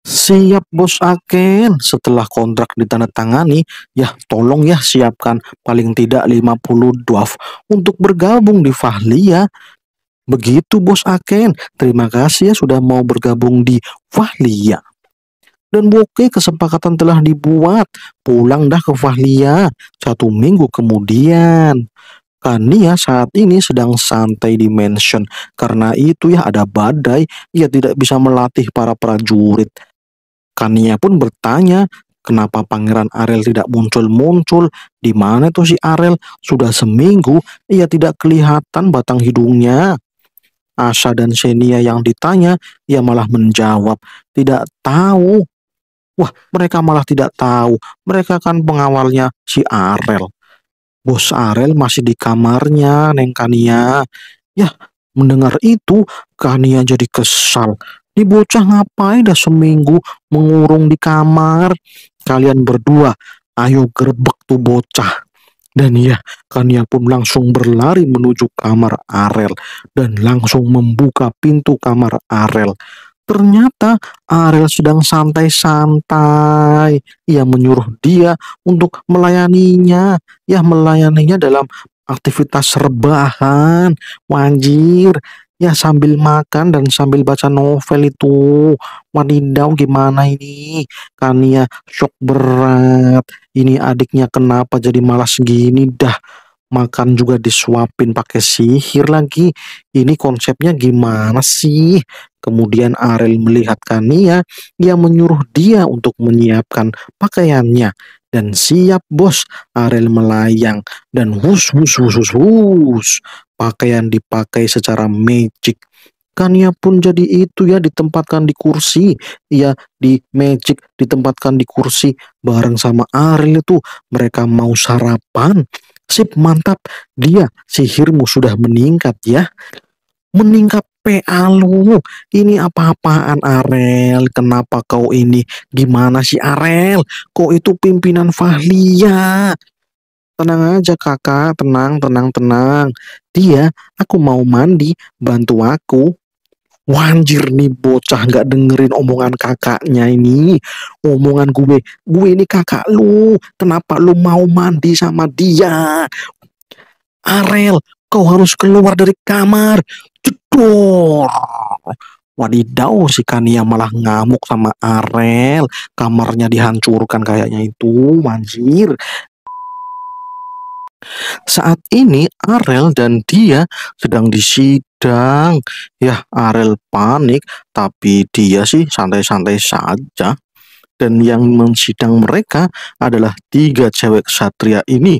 Siap Bos Aken, setelah kontrak ditandatangani, ya tolong ya siapkan paling tidak 50 dwarf untuk bergabung di Fahlia. Begitu Bos Aken, terima kasih ya sudah mau bergabung di Fahlia. Dan oke kesepakatan telah dibuat, pulang dah ke Fahlia satu minggu kemudian. Kania ya, saat ini sedang santai di mansion karena itu ya ada badai ia tidak bisa melatih para prajurit Kania pun bertanya, kenapa Pangeran Arel tidak muncul-muncul, di mana tuh si Arel, sudah seminggu ia tidak kelihatan batang hidungnya. Asa dan Xenia yang ditanya, ia malah menjawab, tidak tahu. Wah, mereka malah tidak tahu, mereka kan pengawalnya si Arel. Bos Arel masih di kamarnya, Neng Kania. Yah, mendengar itu, Kania jadi kesal. Ini bocah ngapain dah seminggu mengurung di kamar? Kalian berdua, ayo gerbek tuh bocah. Dan ya, Kania pun langsung berlari menuju kamar Arel dan langsung membuka pintu kamar Arel. Ternyata Arel sedang santai-santai. Ia menyuruh dia untuk melayaninya. Ya, melayaninya dalam aktivitas rebahan. Wanjir, ya sambil makan dan sambil baca novel itu wadidau gimana ini Kania shock berat ini adiknya kenapa jadi malas gini dah makan juga disuapin pakai sihir lagi ini konsepnya gimana sih kemudian Ariel melihat Kania dia menyuruh dia untuk menyiapkan pakaiannya dan siap bos Ariel melayang dan hus hus hus hus hus pakaian dipakai secara magic. Kan Kania pun jadi itu ya ditempatkan di kursi, ya di magic ditempatkan di kursi bareng sama Ariel itu mereka mau sarapan. Sip mantap dia sihirmu sudah meningkat ya. Meningkat PA lu. Ini apa-apaan Arel? Kenapa kau ini? Gimana sih Arel? Kok itu pimpinan Fahlia. Tenang aja kakak, tenang, tenang, tenang. Dia, aku mau mandi, bantu aku. Wanjir nih bocah gak dengerin omongan kakaknya ini. Omongan gue, gue ini kakak lu. Kenapa lu mau mandi sama dia? Arel, kau harus keluar dari kamar. Cedor. Wadidaw si Kania malah ngamuk sama Arel Kamarnya dihancurkan kayaknya itu Wanjir. Saat ini Arel dan dia sedang disidang. Ya, Arel panik, tapi dia sih santai-santai saja. Dan yang mensidang mereka adalah tiga cewek satria ini.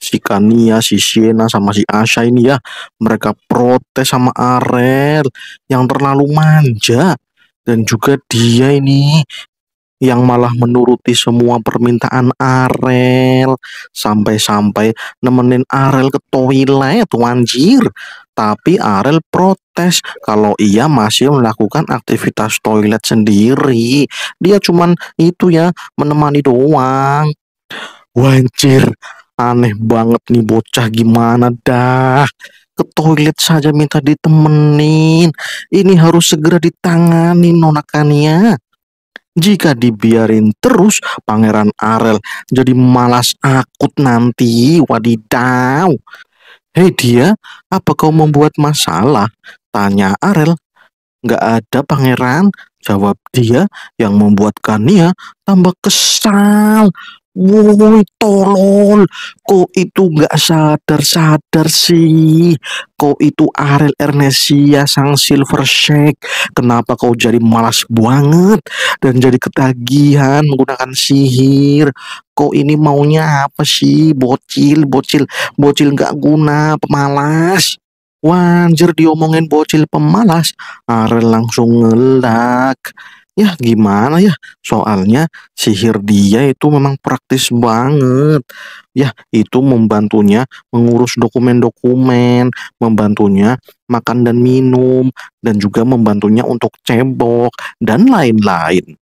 Si Kania, si Siena, sama si Asha ini ya. Mereka protes sama Arel yang terlalu manja. Dan juga dia ini yang malah menuruti semua permintaan Arel sampai-sampai nemenin Arel ke toilet anjir tapi Arel protes kalau ia masih melakukan aktivitas toilet sendiri dia cuman itu ya menemani doang Wanjir, aneh banget nih bocah gimana dah ke toilet saja minta ditemenin ini harus segera ditangani nonakannya jika dibiarin terus, Pangeran Arel jadi malas akut nanti. Wadidaw. Hei dia, apa kau membuat masalah? Tanya Arel. Gak ada pangeran, jawab dia yang membuat Kania tambah kesal. Woi tolol, kok itu nggak sadar-sadar sih? Kok itu Ariel Ernesia sang Silver Shake? Kenapa kau jadi malas banget dan jadi ketagihan menggunakan sihir? Kok ini maunya apa sih? Bocil, bocil, bocil nggak guna, pemalas. Wanjir diomongin bocil pemalas, Ariel langsung ngelak. Ya gimana ya, soalnya sihir dia itu memang praktis banget. Ya itu membantunya mengurus dokumen-dokumen, membantunya makan dan minum, dan juga membantunya untuk cebok, dan lain-lain.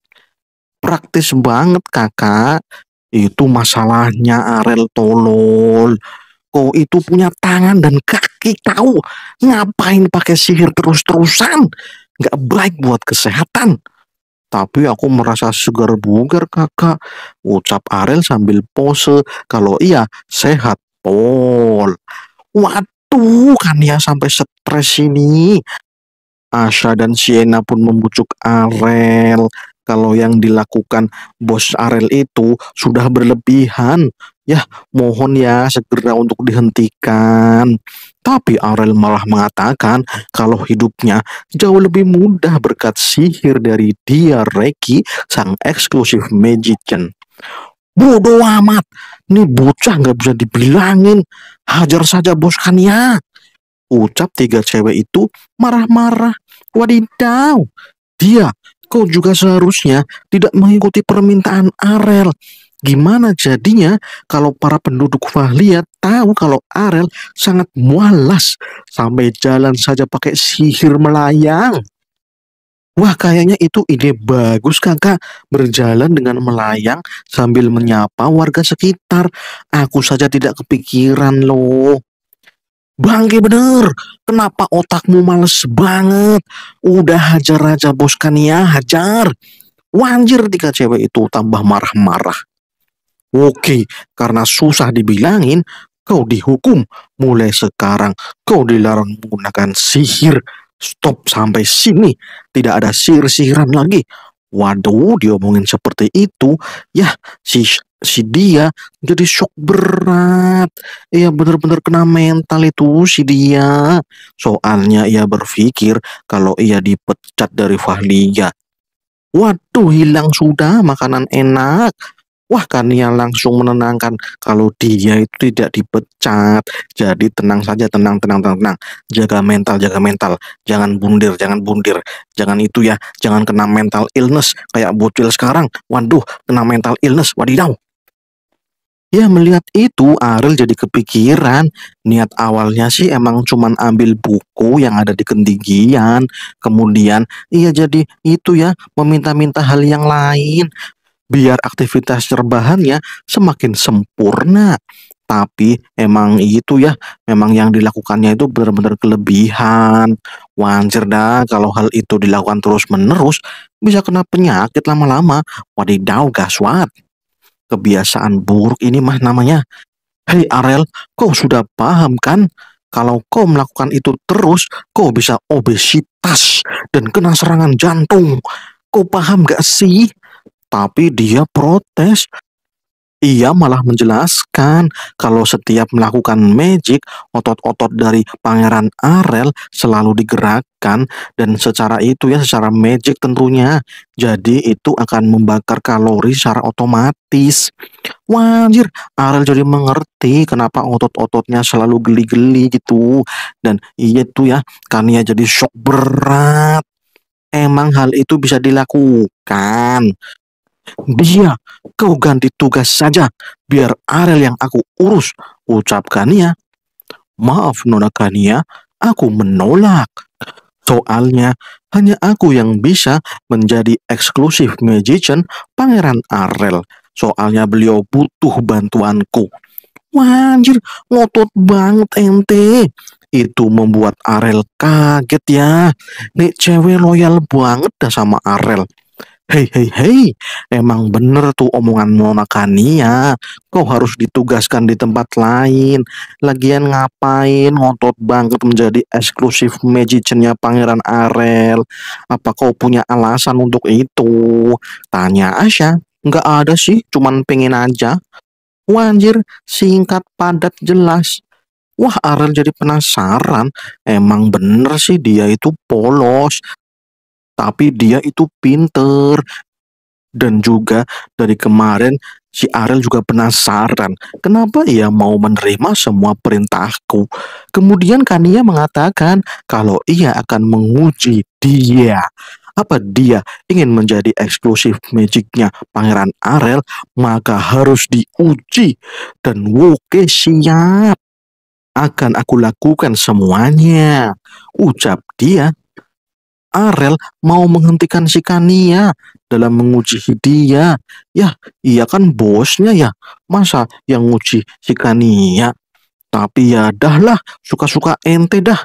Praktis banget kakak, itu masalahnya Arel tolol. Kau itu punya tangan dan kaki tahu ngapain pakai sihir terus-terusan. Nggak baik buat kesehatan. Tapi aku merasa segar bugar kakak, ucap Arel sambil pose. Kalau iya, sehat, Pol. Waduh, kan ya sampai stres ini. Asha dan Siena pun membucuk Arel. Kalau yang dilakukan bos Arel itu sudah berlebihan. Ya, mohon ya segera untuk dihentikan. Tapi Aurel malah mengatakan kalau hidupnya jauh lebih mudah berkat sihir dari dia Reki, sang eksklusif magician. Bodoh amat, nih bocah nggak bisa dibilangin. Hajar saja bos ya. Ucap tiga cewek itu marah-marah. Wadidaw, dia kau juga seharusnya tidak mengikuti permintaan Arel Gimana jadinya kalau para penduduk Fahlia tahu kalau Arel sangat mualas sampai jalan saja pakai sihir melayang? Wah kayaknya itu ide bagus kakak Berjalan dengan melayang sambil menyapa warga sekitar Aku saja tidak kepikiran loh Bangke bener, kenapa otakmu males banget? Udah hajar aja bos kan ya, hajar. Wanjir tiga cewek itu tambah marah-marah. Oke, karena susah dibilangin, kau dihukum. Mulai sekarang, kau dilarang menggunakan sihir. Stop sampai sini. Tidak ada sihir-sihiran lagi. Waduh, diomongin seperti itu. Ya, si, si dia jadi shock berat. Iya, benar-benar kena mental itu si dia. Soalnya ia berpikir kalau ia dipecat dari Fahliya. Waduh, hilang sudah makanan enak Wah Kania langsung menenangkan kalau dia itu tidak dipecat. Jadi tenang saja, tenang, tenang, tenang, tenang. Jaga mental, jaga mental. Jangan bundir, jangan bundir. Jangan itu ya, jangan kena mental illness kayak bocil sekarang. Waduh, kena mental illness, wadidaw. Ya melihat itu Ariel jadi kepikiran Niat awalnya sih emang cuman ambil buku yang ada di kendigian Kemudian ia jadi itu ya meminta-minta hal yang lain biar aktivitas cerbahannya semakin sempurna. Tapi emang itu ya, memang yang dilakukannya itu benar-benar kelebihan. Wajar dah kalau hal itu dilakukan terus-menerus, bisa kena penyakit lama-lama. Wadidaw gaswat. Kebiasaan buruk ini mah namanya. Hei Arel, kau sudah paham kan? Kalau kau melakukan itu terus, kau bisa obesitas dan kena serangan jantung. Kau paham gak sih? tapi dia protes. Ia malah menjelaskan kalau setiap melakukan magic, otot-otot dari Pangeran Arel selalu digerakkan dan secara itu ya secara magic tentunya. Jadi itu akan membakar kalori secara otomatis. Wajir, Arel jadi mengerti kenapa otot-ototnya selalu geli-geli gitu. Dan iya tuh ya, Kania jadi shock berat. Emang hal itu bisa dilakukan, dia, kau ganti tugas saja, biar Arel yang aku urus, ucap Kania. Maaf Nona Kania, aku menolak. Soalnya, hanya aku yang bisa menjadi eksklusif magician Pangeran Arel. Soalnya beliau butuh bantuanku. Wajir, ngotot banget ente. Itu membuat Arel kaget ya. Nek cewek loyal banget dah sama Arel. Hei, hei, hei, emang bener tuh omongan Nona Kania. Kau harus ditugaskan di tempat lain. Lagian ngapain ngotot banget menjadi eksklusif magiciannya Pangeran Arel? Apa kau punya alasan untuk itu? Tanya Asya. Nggak ada sih, cuman pengen aja. Wanjir, singkat padat jelas. Wah, Arel jadi penasaran. Emang bener sih dia itu polos, tapi dia itu pinter dan juga dari kemarin si Ariel juga penasaran kenapa ia mau menerima semua perintahku kemudian Kania mengatakan kalau ia akan menguji dia apa dia ingin menjadi eksklusif magicnya Pangeran Arel maka harus diuji dan Woke siap akan aku lakukan semuanya ucap dia Arel mau menghentikan si Kania dalam menguji dia. Ya, iya kan bosnya ya. Masa yang nguji si Kania? Tapi ya dahlah, suka-suka ente dah.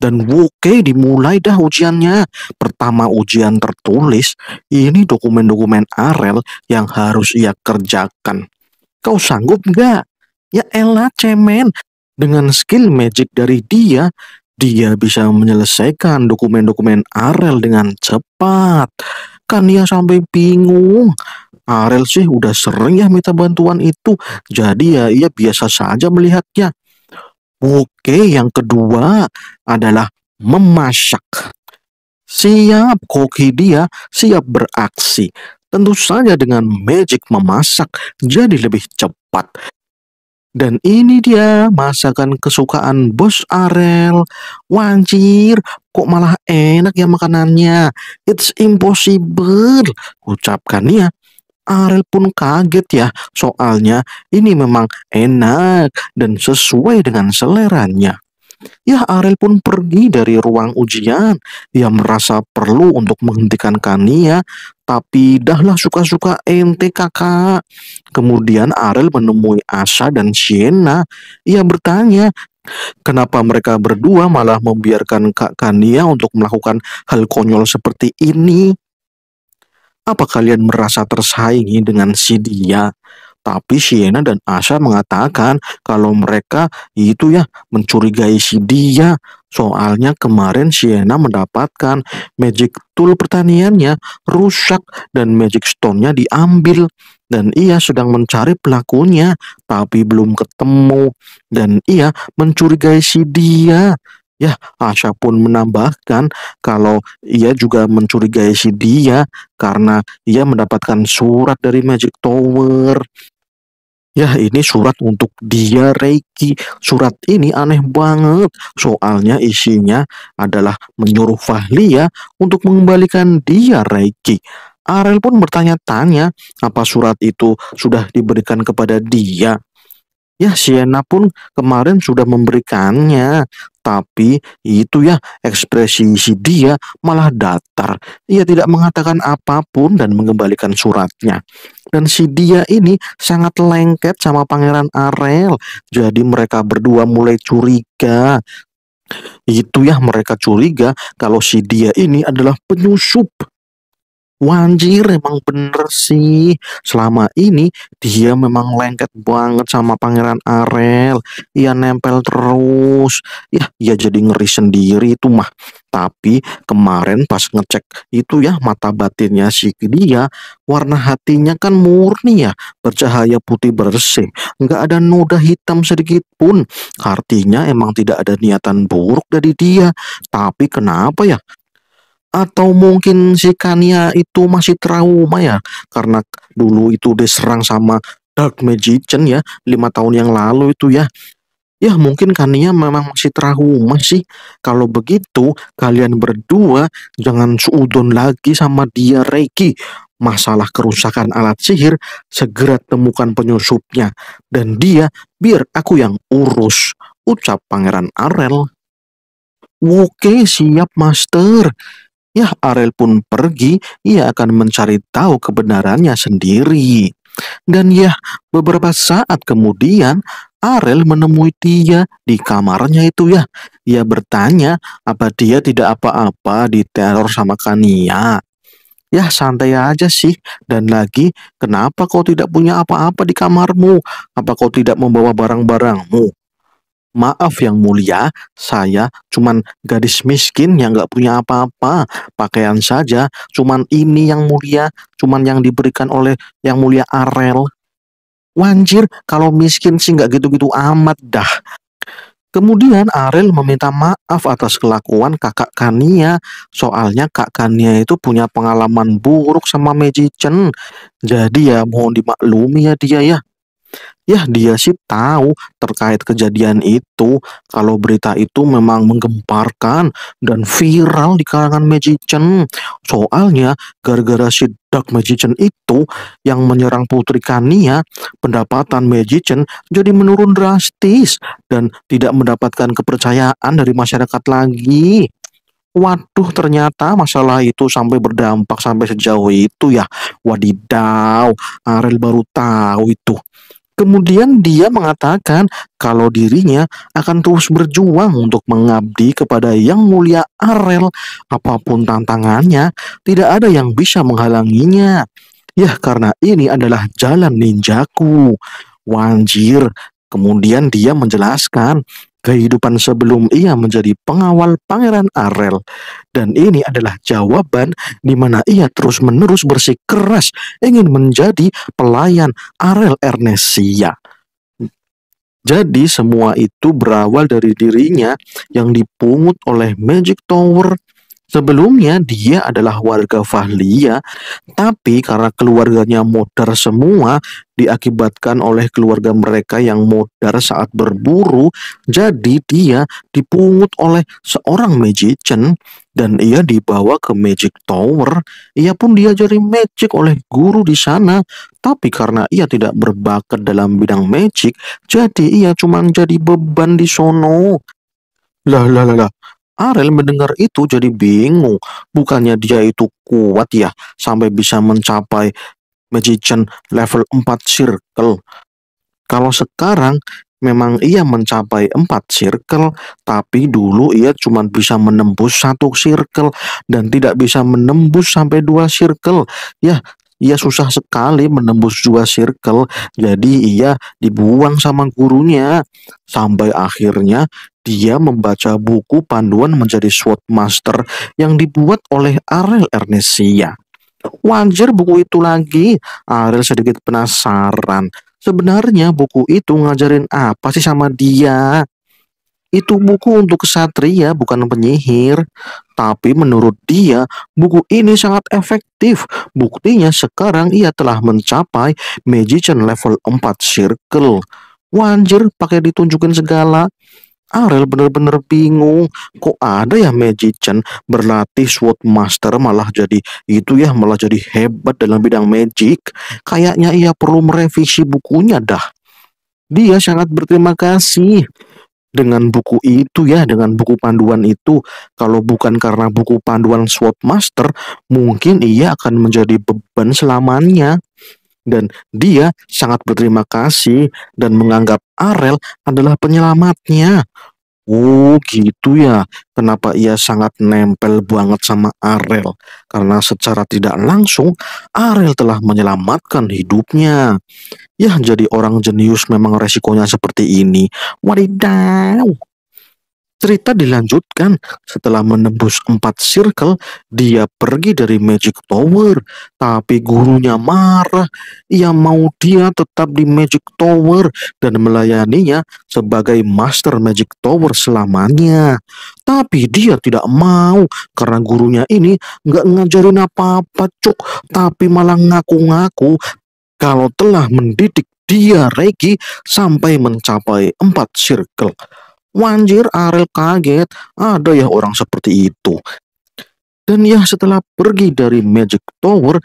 Dan oke dimulai dah ujiannya. Pertama ujian tertulis, ini dokumen-dokumen Arel yang harus ia kerjakan. Kau sanggup nggak? Ya elah cemen, dengan skill magic dari dia, dia bisa menyelesaikan dokumen-dokumen Arel dengan cepat. Kan dia sampai bingung. Arel sih udah sering ya minta bantuan itu. Jadi ya ia biasa saja melihatnya. Oke, yang kedua adalah memasak. Siap koki dia, siap beraksi. Tentu saja dengan magic memasak jadi lebih cepat. Dan ini dia masakan kesukaan Bos Arel. Wancir, kok malah enak ya makanannya. It's impossible, Ucapkan dia. Arel pun kaget ya, soalnya ini memang enak dan sesuai dengan seleranya. Ya, Ariel pun pergi dari ruang ujian. Ia merasa perlu untuk menghentikan Kania, tapi dahlah suka-suka ente kakak. Kemudian Ariel menemui Asa dan Sienna. Ia bertanya, Kenapa mereka berdua malah membiarkan Kak Kania untuk melakukan hal konyol seperti ini? Apa kalian merasa tersaingi dengan si dia? Tapi Siena dan Asha mengatakan kalau mereka itu ya mencurigai si dia. Soalnya kemarin Siena mendapatkan magic tool pertaniannya rusak dan magic stone-nya diambil. Dan ia sedang mencari pelakunya tapi belum ketemu. Dan ia mencurigai si dia. Ya, Asha pun menambahkan kalau ia juga mencurigai si dia karena ia mendapatkan surat dari Magic Tower. Ya, ini surat untuk dia Reiki. Surat ini aneh banget. Soalnya isinya adalah menyuruh Fahlia untuk mengembalikan dia Reiki. Arel pun bertanya-tanya apa surat itu sudah diberikan kepada dia. Ya, Siena pun kemarin sudah memberikannya, tapi itu ya ekspresi si dia malah datar. Ia tidak mengatakan apapun dan mengembalikan suratnya. Dan si dia ini sangat lengket sama Pangeran Arel. Jadi mereka berdua mulai curiga. Itu ya mereka curiga kalau si dia ini adalah penyusup Wanjir emang bener sih Selama ini dia memang lengket banget sama pangeran Arel Ia nempel terus Ya ia jadi ngeri sendiri itu mah Tapi kemarin pas ngecek itu ya mata batinnya si dia Warna hatinya kan murni ya Bercahaya putih bersih Enggak ada noda hitam sedikit pun Artinya emang tidak ada niatan buruk dari dia Tapi kenapa ya atau mungkin si Kania itu masih trauma ya karena dulu itu diserang sama Dark Magician ya lima tahun yang lalu itu ya ya mungkin Kania memang masih trauma sih kalau begitu kalian berdua jangan suudon lagi sama dia Reiki masalah kerusakan alat sihir segera temukan penyusupnya dan dia biar aku yang urus ucap pangeran Arel Oke siap master Ya, Arel pun pergi, ia akan mencari tahu kebenarannya sendiri. Dan ya, beberapa saat kemudian, Arel menemui dia di kamarnya itu ya. Ia bertanya apa dia tidak apa-apa diteror sama Kania. Ya santai aja sih Dan lagi kenapa kau tidak punya apa-apa di kamarmu Apa kau tidak membawa barang-barangmu Maaf yang mulia, saya cuman gadis miskin yang gak punya apa-apa. Pakaian saja, cuman ini yang mulia, cuman yang diberikan oleh yang mulia Arel. Wanjir, kalau miskin sih gak gitu-gitu amat dah. Kemudian Arel meminta maaf atas kelakuan kakak Kania. Soalnya kak Kania itu punya pengalaman buruk sama magician. Jadi ya mohon dimaklumi ya dia ya. Ya dia sih tahu terkait kejadian itu kalau berita itu memang menggemparkan dan viral di kalangan magician. Soalnya gara-gara si Dark Magician itu yang menyerang Putri Kania, pendapatan Magician jadi menurun drastis dan tidak mendapatkan kepercayaan dari masyarakat lagi. Waduh, ternyata masalah itu sampai berdampak sampai sejauh itu ya. Wadidaw, Ariel baru tahu itu. Kemudian dia mengatakan kalau dirinya akan terus berjuang untuk mengabdi kepada Yang Mulia Arel. Apapun tantangannya, tidak ada yang bisa menghalanginya. Ya, karena ini adalah jalan ninjaku. Wanjir, Kemudian dia menjelaskan kehidupan sebelum ia menjadi pengawal Pangeran Arel. Dan ini adalah jawaban di mana ia terus-menerus bersikeras ingin menjadi pelayan Arel Ernesia. Jadi semua itu berawal dari dirinya yang dipungut oleh Magic Tower Sebelumnya dia adalah warga Fahliya, tapi karena keluarganya modar semua diakibatkan oleh keluarga mereka yang modar saat berburu, jadi dia dipungut oleh seorang magician dan ia dibawa ke Magic Tower. Ia pun diajari magic oleh guru di sana, tapi karena ia tidak berbakat dalam bidang magic, jadi ia cuma jadi beban di sono. Lah lah lah lah, Arel mendengar itu jadi bingung. Bukannya dia itu kuat ya, sampai bisa mencapai magician level 4 circle. Kalau sekarang memang ia mencapai 4 circle, tapi dulu ia cuma bisa menembus satu circle dan tidak bisa menembus sampai dua circle. Ya, ia susah sekali menembus dua circle, jadi ia dibuang sama gurunya. Sampai akhirnya dia membaca buku panduan menjadi SWOT Master yang dibuat oleh Ariel Ernesia. Wajar buku itu lagi, Ariel sedikit penasaran. Sebenarnya buku itu ngajarin apa sih sama dia? Itu buku untuk kesatria bukan penyihir. Tapi menurut dia, buku ini sangat efektif. Buktinya sekarang ia telah mencapai Magician level 4 Circle. Wanjir pakai ditunjukin segala. Arel bener-bener bingung kok ada ya magician berlatih sword master malah jadi itu ya malah jadi hebat dalam bidang magic kayaknya ia perlu merevisi bukunya dah dia sangat berterima kasih dengan buku itu ya, dengan buku panduan itu, kalau bukan karena buku panduan SWOT Master, mungkin ia akan menjadi beban selamanya. Dan dia sangat berterima kasih dan menganggap Arel adalah penyelamatnya. Oh gitu ya, kenapa ia sangat nempel banget sama Arel? Karena secara tidak langsung, Arel telah menyelamatkan hidupnya. Ya jadi orang jenius memang resikonya seperti ini. Wadidaw. Cerita dilanjutkan setelah menembus empat circle, dia pergi dari Magic Tower, tapi gurunya marah. Ia mau dia tetap di Magic Tower dan melayaninya sebagai Master Magic Tower selamanya. Tapi dia tidak mau karena gurunya ini nggak ngajarin apa-apa cuk, tapi malah ngaku-ngaku kalau telah mendidik dia Regi sampai mencapai empat circle. Wanjir Ariel kaget, ada ya orang seperti itu. Dan ya setelah pergi dari Magic Tower,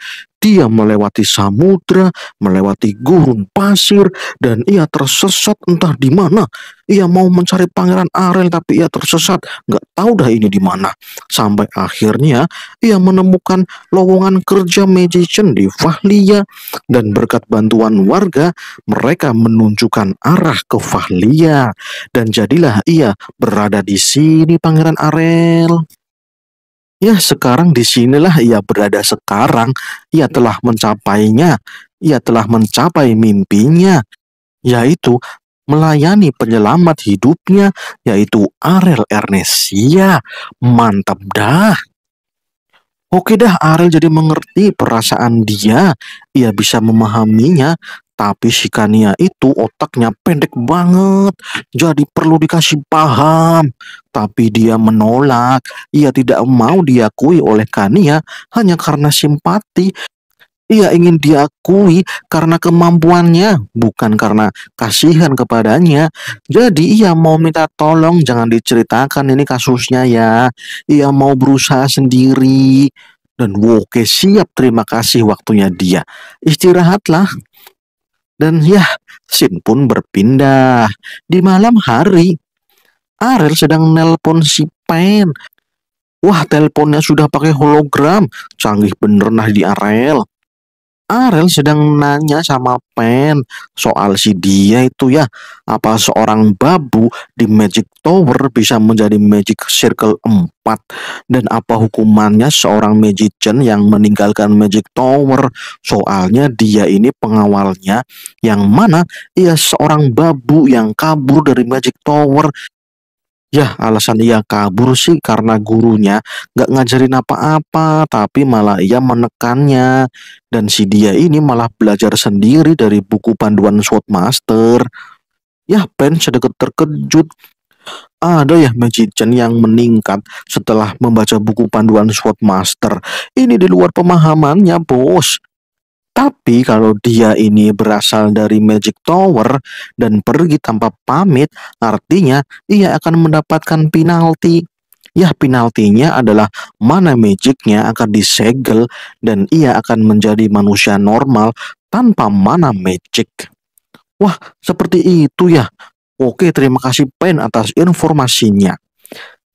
dia melewati samudra, melewati gurun pasir, dan ia tersesat entah di mana. Ia mau mencari pangeran Arel tapi ia tersesat, nggak tahu dah ini di mana. Sampai akhirnya ia menemukan lowongan kerja magician di Fahlia dan berkat bantuan warga mereka menunjukkan arah ke Fahlia dan jadilah ia berada di sini pangeran Arel. Ya sekarang disinilah ia berada sekarang, ia telah mencapainya, ia telah mencapai mimpinya, yaitu melayani penyelamat hidupnya, yaitu Arel Ernesia. Mantap dah. Oke dah, Arel jadi mengerti perasaan dia. Ia bisa memahaminya tapi si Kania itu otaknya pendek banget, jadi perlu dikasih paham. Tapi dia menolak, ia tidak mau diakui oleh Kania hanya karena simpati. Ia ingin diakui karena kemampuannya, bukan karena kasihan kepadanya. Jadi ia mau minta tolong jangan diceritakan ini kasusnya ya. Ia mau berusaha sendiri dan Woke siap terima kasih waktunya dia. Istirahatlah. Dan ya, Sin pun berpindah. Di malam hari, Ariel sedang nelpon si Pen. Wah, teleponnya sudah pakai hologram. Canggih bener nah di Ariel. Arel sedang nanya sama Pen soal si dia itu ya. Apa seorang babu di Magic Tower bisa menjadi Magic Circle 4? Dan apa hukumannya seorang Magician yang meninggalkan Magic Tower? Soalnya dia ini pengawalnya yang mana ia seorang babu yang kabur dari Magic Tower Ya, alasan ia kabur sih karena gurunya gak ngajarin apa-apa, tapi malah ia menekannya. Dan si dia ini malah belajar sendiri dari buku panduan Swordmaster. Ya, Ben sedikit terkejut. Ada ya magician yang meningkat setelah membaca buku panduan Swordmaster. Ini di luar pemahamannya, bos. Tapi kalau dia ini berasal dari Magic Tower dan pergi tanpa pamit, artinya ia akan mendapatkan penalti. Ya, penaltinya adalah mana magicnya akan disegel dan ia akan menjadi manusia normal tanpa mana magic. Wah, seperti itu ya. Oke, terima kasih Pen atas informasinya.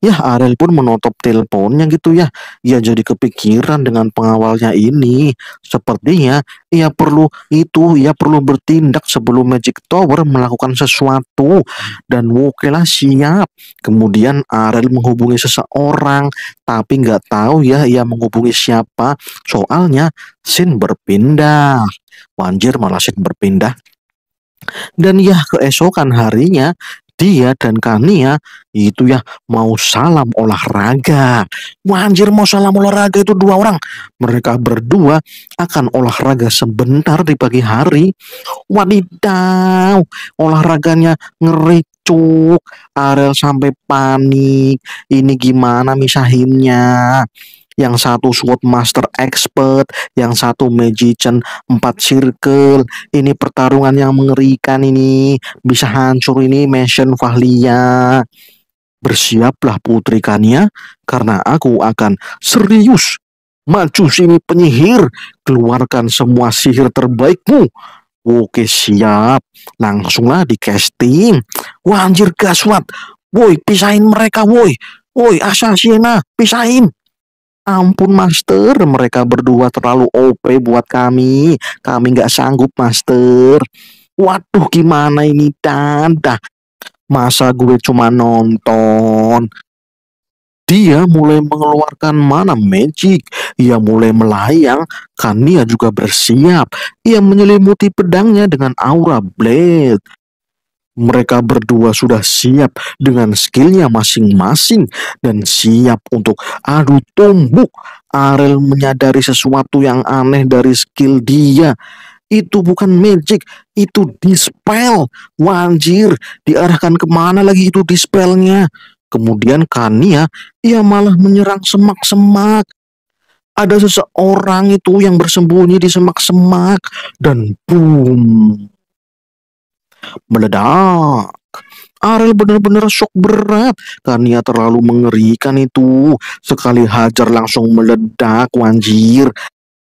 Ya Ariel pun menutup teleponnya gitu ya. Ia jadi kepikiran dengan pengawalnya ini. Sepertinya ia perlu itu, ia perlu bertindak sebelum Magic Tower melakukan sesuatu. Dan Wokela siap. Kemudian Ariel menghubungi seseorang, tapi nggak tahu ya ia menghubungi siapa. Soalnya Sin berpindah. Wanjir malah Sin berpindah. Dan ya keesokan harinya dia dan Kania ya, itu ya mau salam olahraga. Wanjir anjir mau salam olahraga itu dua orang. Mereka berdua akan olahraga sebentar di pagi hari. Wadidaw, olahraganya ngeri cuk. Arel sampai panik. Ini gimana misahinnya? yang satu Sword Master Expert, yang satu Magician empat Circle. Ini pertarungan yang mengerikan ini, bisa hancur ini Mansion Fahlia. Bersiaplah putri Kania, karena aku akan serius maju sini penyihir, keluarkan semua sihir terbaikmu. Oke siap, langsunglah di casting. Wah anjir gaswat, woi pisahin mereka woi, woi Asasiena, pisahin. Ampun master, mereka berdua terlalu OP buat kami. Kami nggak sanggup master. Waduh gimana ini tanda. Masa gue cuma nonton. Dia mulai mengeluarkan mana magic. Ia mulai melayang. Kania juga bersiap. Ia menyelimuti pedangnya dengan aura blade mereka berdua sudah siap dengan skillnya masing-masing dan siap untuk adu tumbuk. Ariel menyadari sesuatu yang aneh dari skill dia. Itu bukan magic, itu dispel. Wanjir, diarahkan kemana lagi itu dispelnya? Kemudian Kania, ia malah menyerang semak-semak. Ada seseorang itu yang bersembunyi di semak-semak dan boom meledak. Ariel benar-benar shock berat karena ia terlalu mengerikan itu. Sekali hajar langsung meledak, wanjir.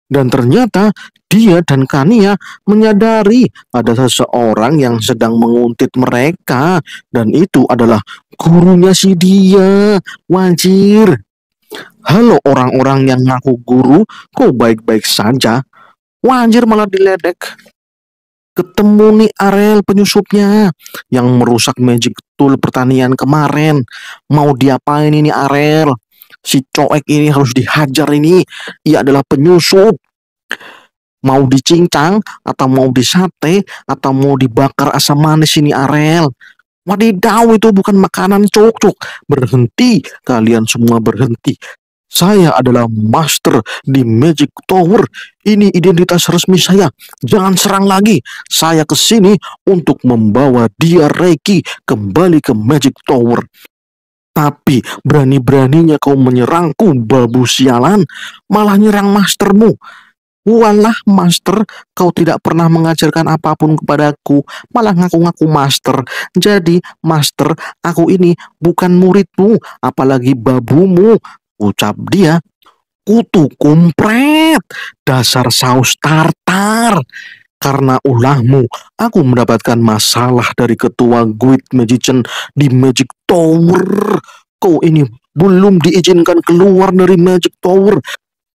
Dan ternyata dia dan Kania menyadari ada seseorang yang sedang menguntit mereka dan itu adalah gurunya si dia, wanjir. Halo orang-orang yang ngaku guru, kok baik-baik saja? Wanjir malah diledek. Ketemu nih Arel penyusupnya yang merusak magic tool pertanian kemarin. Mau diapain ini Arel? Si coek ini harus dihajar ini. Ia adalah penyusup. Mau dicincang atau mau disate atau mau dibakar asam manis ini Arel. Wadidaw itu bukan makanan cocok. Berhenti, kalian semua berhenti. Saya adalah master di Magic Tower. Ini identitas resmi saya. Jangan serang lagi. Saya ke sini untuk membawa dia Reiki kembali ke Magic Tower. Tapi berani-beraninya kau menyerangku, babu sialan. Malah nyerang mastermu. Walah master, kau tidak pernah mengajarkan apapun kepadaku, malah ngaku-ngaku master. Jadi, master, aku ini bukan muridmu, apalagi babumu ucap dia. Kutu kumpret, dasar saus tartar. Karena ulahmu, aku mendapatkan masalah dari ketua Guild Magician di Magic Tower. Kau ini belum diizinkan keluar dari Magic Tower,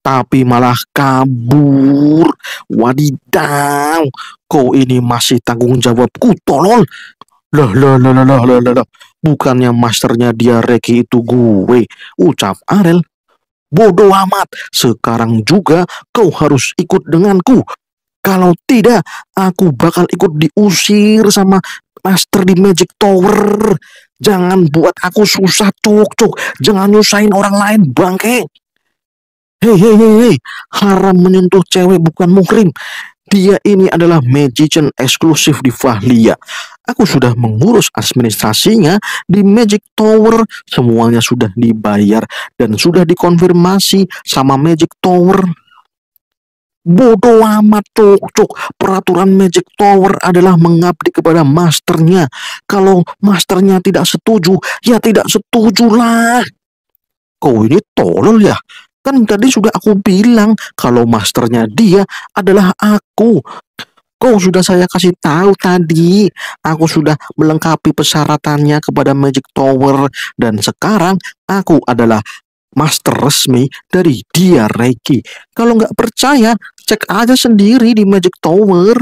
tapi malah kabur. Wadidaw, kau ini masih tanggung jawabku, tolol. Lah, lah, lah, lah, lah, lah, lah. Bukannya masternya dia Reki itu gue, ucap Arel. Bodoh amat, sekarang juga kau harus ikut denganku. Kalau tidak, aku bakal ikut diusir sama master di Magic Tower. Jangan buat aku susah, cuk, cuk. Jangan nyusahin orang lain, bangke. Hei, hei, hei, hei. Haram menyentuh cewek bukan muhrim. Dia ini adalah magician eksklusif di Fahlia. Aku sudah mengurus administrasinya di Magic Tower. Semuanya sudah dibayar dan sudah dikonfirmasi sama Magic Tower. Bodoh amat cuk. Peraturan Magic Tower adalah mengabdi kepada masternya. Kalau masternya tidak setuju, ya tidak setujulah. Kau ini tolol ya. Kan tadi sudah aku bilang kalau masternya dia adalah aku. Kau sudah saya kasih tahu tadi. Aku sudah melengkapi persyaratannya kepada Magic Tower dan sekarang aku adalah master resmi dari dia Reiki. Kalau nggak percaya, cek aja sendiri di Magic Tower.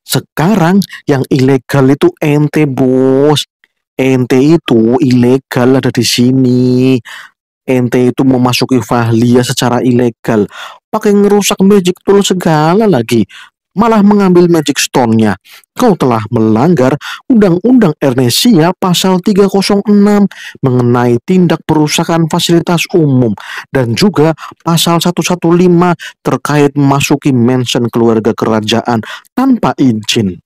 Sekarang yang ilegal itu ente bos. Ente itu ilegal ada di sini ente itu memasuki fahlia secara ilegal pakai ngerusak magic tool segala lagi malah mengambil magic stone-nya. Kau telah melanggar Undang-Undang Ernesia pasal 306 mengenai tindak perusakan fasilitas umum dan juga pasal 115 terkait memasuki mansion keluarga kerajaan tanpa izin.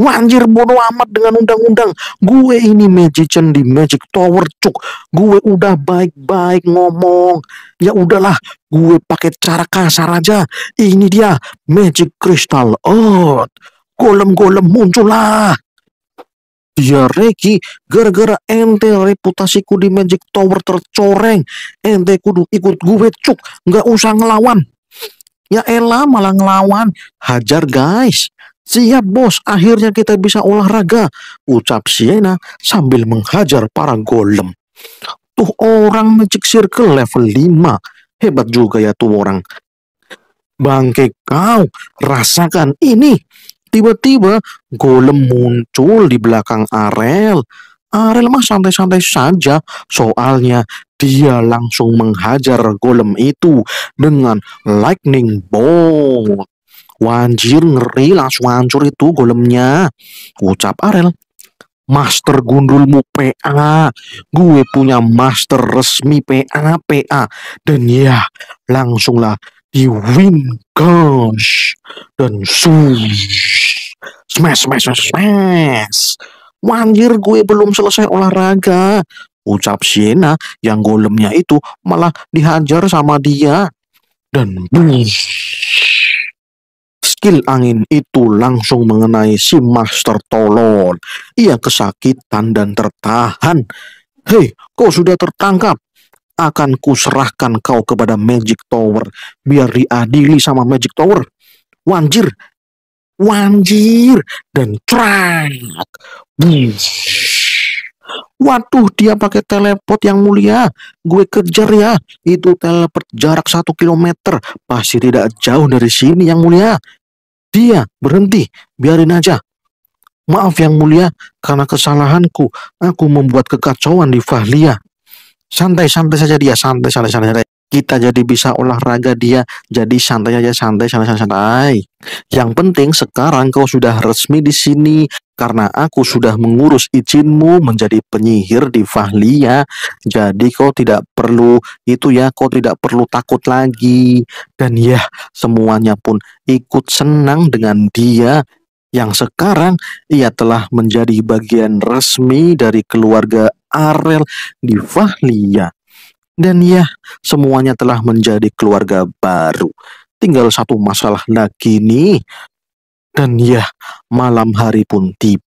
Wanjir bodoh amat dengan undang-undang. Gue ini magician di Magic Tower cuk. Gue udah baik-baik ngomong. Ya udahlah, gue pakai cara kasar aja. Ini dia Magic Crystal Earth. Golem-golem muncullah. Ya Reki, gara-gara ente reputasiku di Magic Tower tercoreng. Ente kudu ikut gue cuk, nggak usah ngelawan. Ya ella malah ngelawan, hajar guys. Siap bos, akhirnya kita bisa olahraga, ucap Siena sambil menghajar para golem. Tuh orang Magic Circle level 5, hebat juga ya tuh orang. Bangke kau, rasakan ini. Tiba-tiba golem muncul di belakang Arel. Arel mah santai-santai saja, soalnya dia langsung menghajar golem itu dengan lightning bolt. Wanjir ngeri langsung hancur itu golemnya. Ucap Arel. Master gundulmu PA. Gue punya master resmi PA PA. Dan ya, langsunglah di win gosh dan sush. Smash, smash, smash, smash. Wanjir gue belum selesai olahraga. Ucap Siena yang golemnya itu malah dihajar sama dia. Dan bush skill angin itu langsung mengenai si master tolol. Ia kesakitan dan tertahan. Hei, kau sudah tertangkap. Akan kuserahkan kau kepada Magic Tower. Biar diadili sama Magic Tower. Wanjir. Wanjir. Dan cerak. Waduh, dia pakai teleport yang mulia. Gue kejar ya. Itu teleport jarak satu kilometer. Pasti tidak jauh dari sini yang mulia. Dia berhenti, biarin aja. Maaf yang mulia, karena kesalahanku, aku membuat kekacauan di Fahlia. Santai-santai saja dia, santai-santai saja kita jadi bisa olahraga dia jadi santai aja santai santai santai santai yang penting sekarang kau sudah resmi di sini karena aku sudah mengurus izinmu menjadi penyihir di Fahlia jadi kau tidak perlu itu ya kau tidak perlu takut lagi dan ya semuanya pun ikut senang dengan dia yang sekarang ia telah menjadi bagian resmi dari keluarga Arel di Fahlia dan ya, semuanya telah menjadi keluarga baru. Tinggal satu masalah lagi nih. Dan ya, malam hari pun tiba.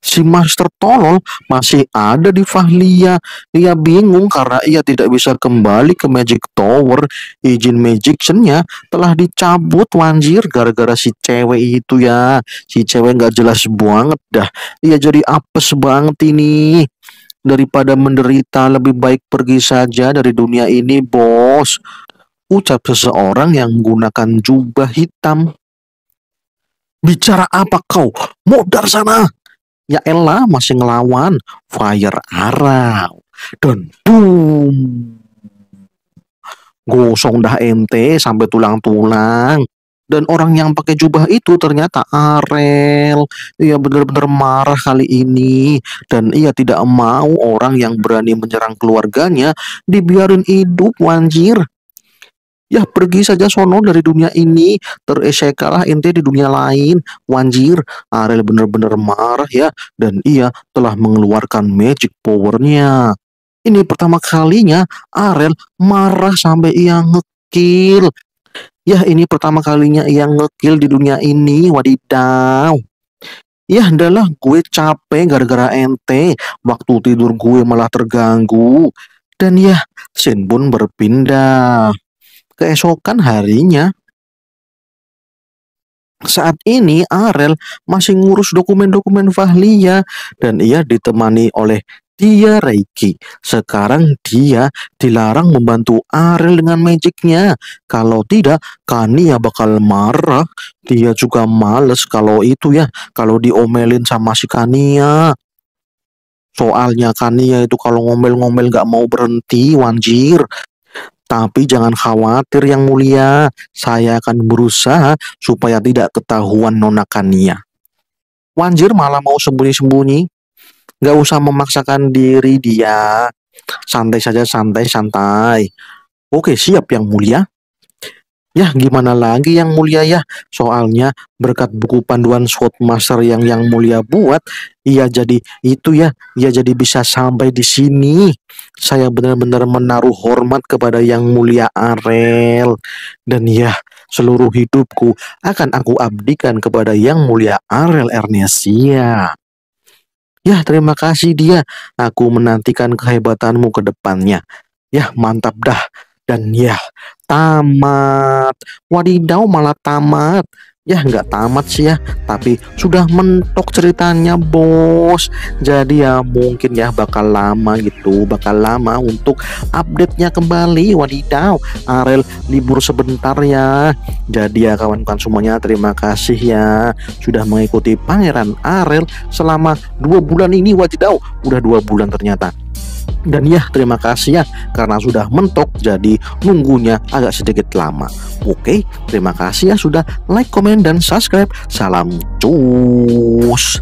Si master tolol masih ada di Fahlia. Ia bingung karena ia tidak bisa kembali ke Magic Tower. Izin Magiciannya telah dicabut wanjir gara-gara si cewek itu ya. Si cewek gak jelas banget dah. Ia jadi apes banget ini. Daripada menderita lebih baik pergi saja dari dunia ini bos Ucap seseorang yang menggunakan jubah hitam Bicara apa kau? Modar sana! Ya Ella masih ngelawan Fire arrow Dan boom Gosong dah ente sampai tulang-tulang dan orang yang pakai jubah itu ternyata Arel ia benar-benar marah kali ini dan ia tidak mau orang yang berani menyerang keluarganya dibiarin hidup wanjir Ya pergi saja sono dari dunia ini Teresekalah ente di dunia lain Wanjir Arel benar-benar marah ya Dan ia telah mengeluarkan magic powernya Ini pertama kalinya Arel marah sampai ia ngekil Ya ini pertama kalinya ia ngekill di dunia ini wadidaw Ya adalah gue capek gara-gara ente Waktu tidur gue malah terganggu Dan ya Shin pun berpindah Keesokan harinya saat ini Arel masih ngurus dokumen-dokumen Fahlia dan ia ditemani oleh dia Reiki. Sekarang dia dilarang membantu Ariel dengan magicnya. Kalau tidak, Kania bakal marah. Dia juga males kalau itu ya, kalau diomelin sama si Kania. Soalnya Kania itu kalau ngomel-ngomel gak mau berhenti, wanjir. Tapi jangan khawatir yang mulia, saya akan berusaha supaya tidak ketahuan nona Kania. Wanjir malah mau sembunyi-sembunyi nggak usah memaksakan diri dia santai saja santai santai oke siap yang mulia Ya gimana lagi yang mulia ya Soalnya berkat buku panduan Swordmaster yang yang mulia buat Ia jadi itu ya Ia jadi bisa sampai di sini Saya benar-benar menaruh hormat kepada yang mulia Arel Dan ya seluruh hidupku akan aku abdikan kepada yang mulia Arel Ernesia Ya, terima kasih dia. Aku menantikan kehebatanmu ke depannya. Ya, mantap dah. Dan ya, tamat. Wadidaw malah tamat ya nggak tamat sih ya tapi sudah mentok ceritanya bos jadi ya mungkin ya bakal lama gitu bakal lama untuk update nya kembali wadidaw Arel libur sebentar ya jadi ya kawan-kawan semuanya terima kasih ya sudah mengikuti pangeran Arel selama dua bulan ini wadidaw udah dua bulan ternyata dan ya terima kasih ya karena sudah mentok jadi nunggunya agak sedikit lama. Oke terima kasih ya sudah like, komen, dan subscribe. Salam cus.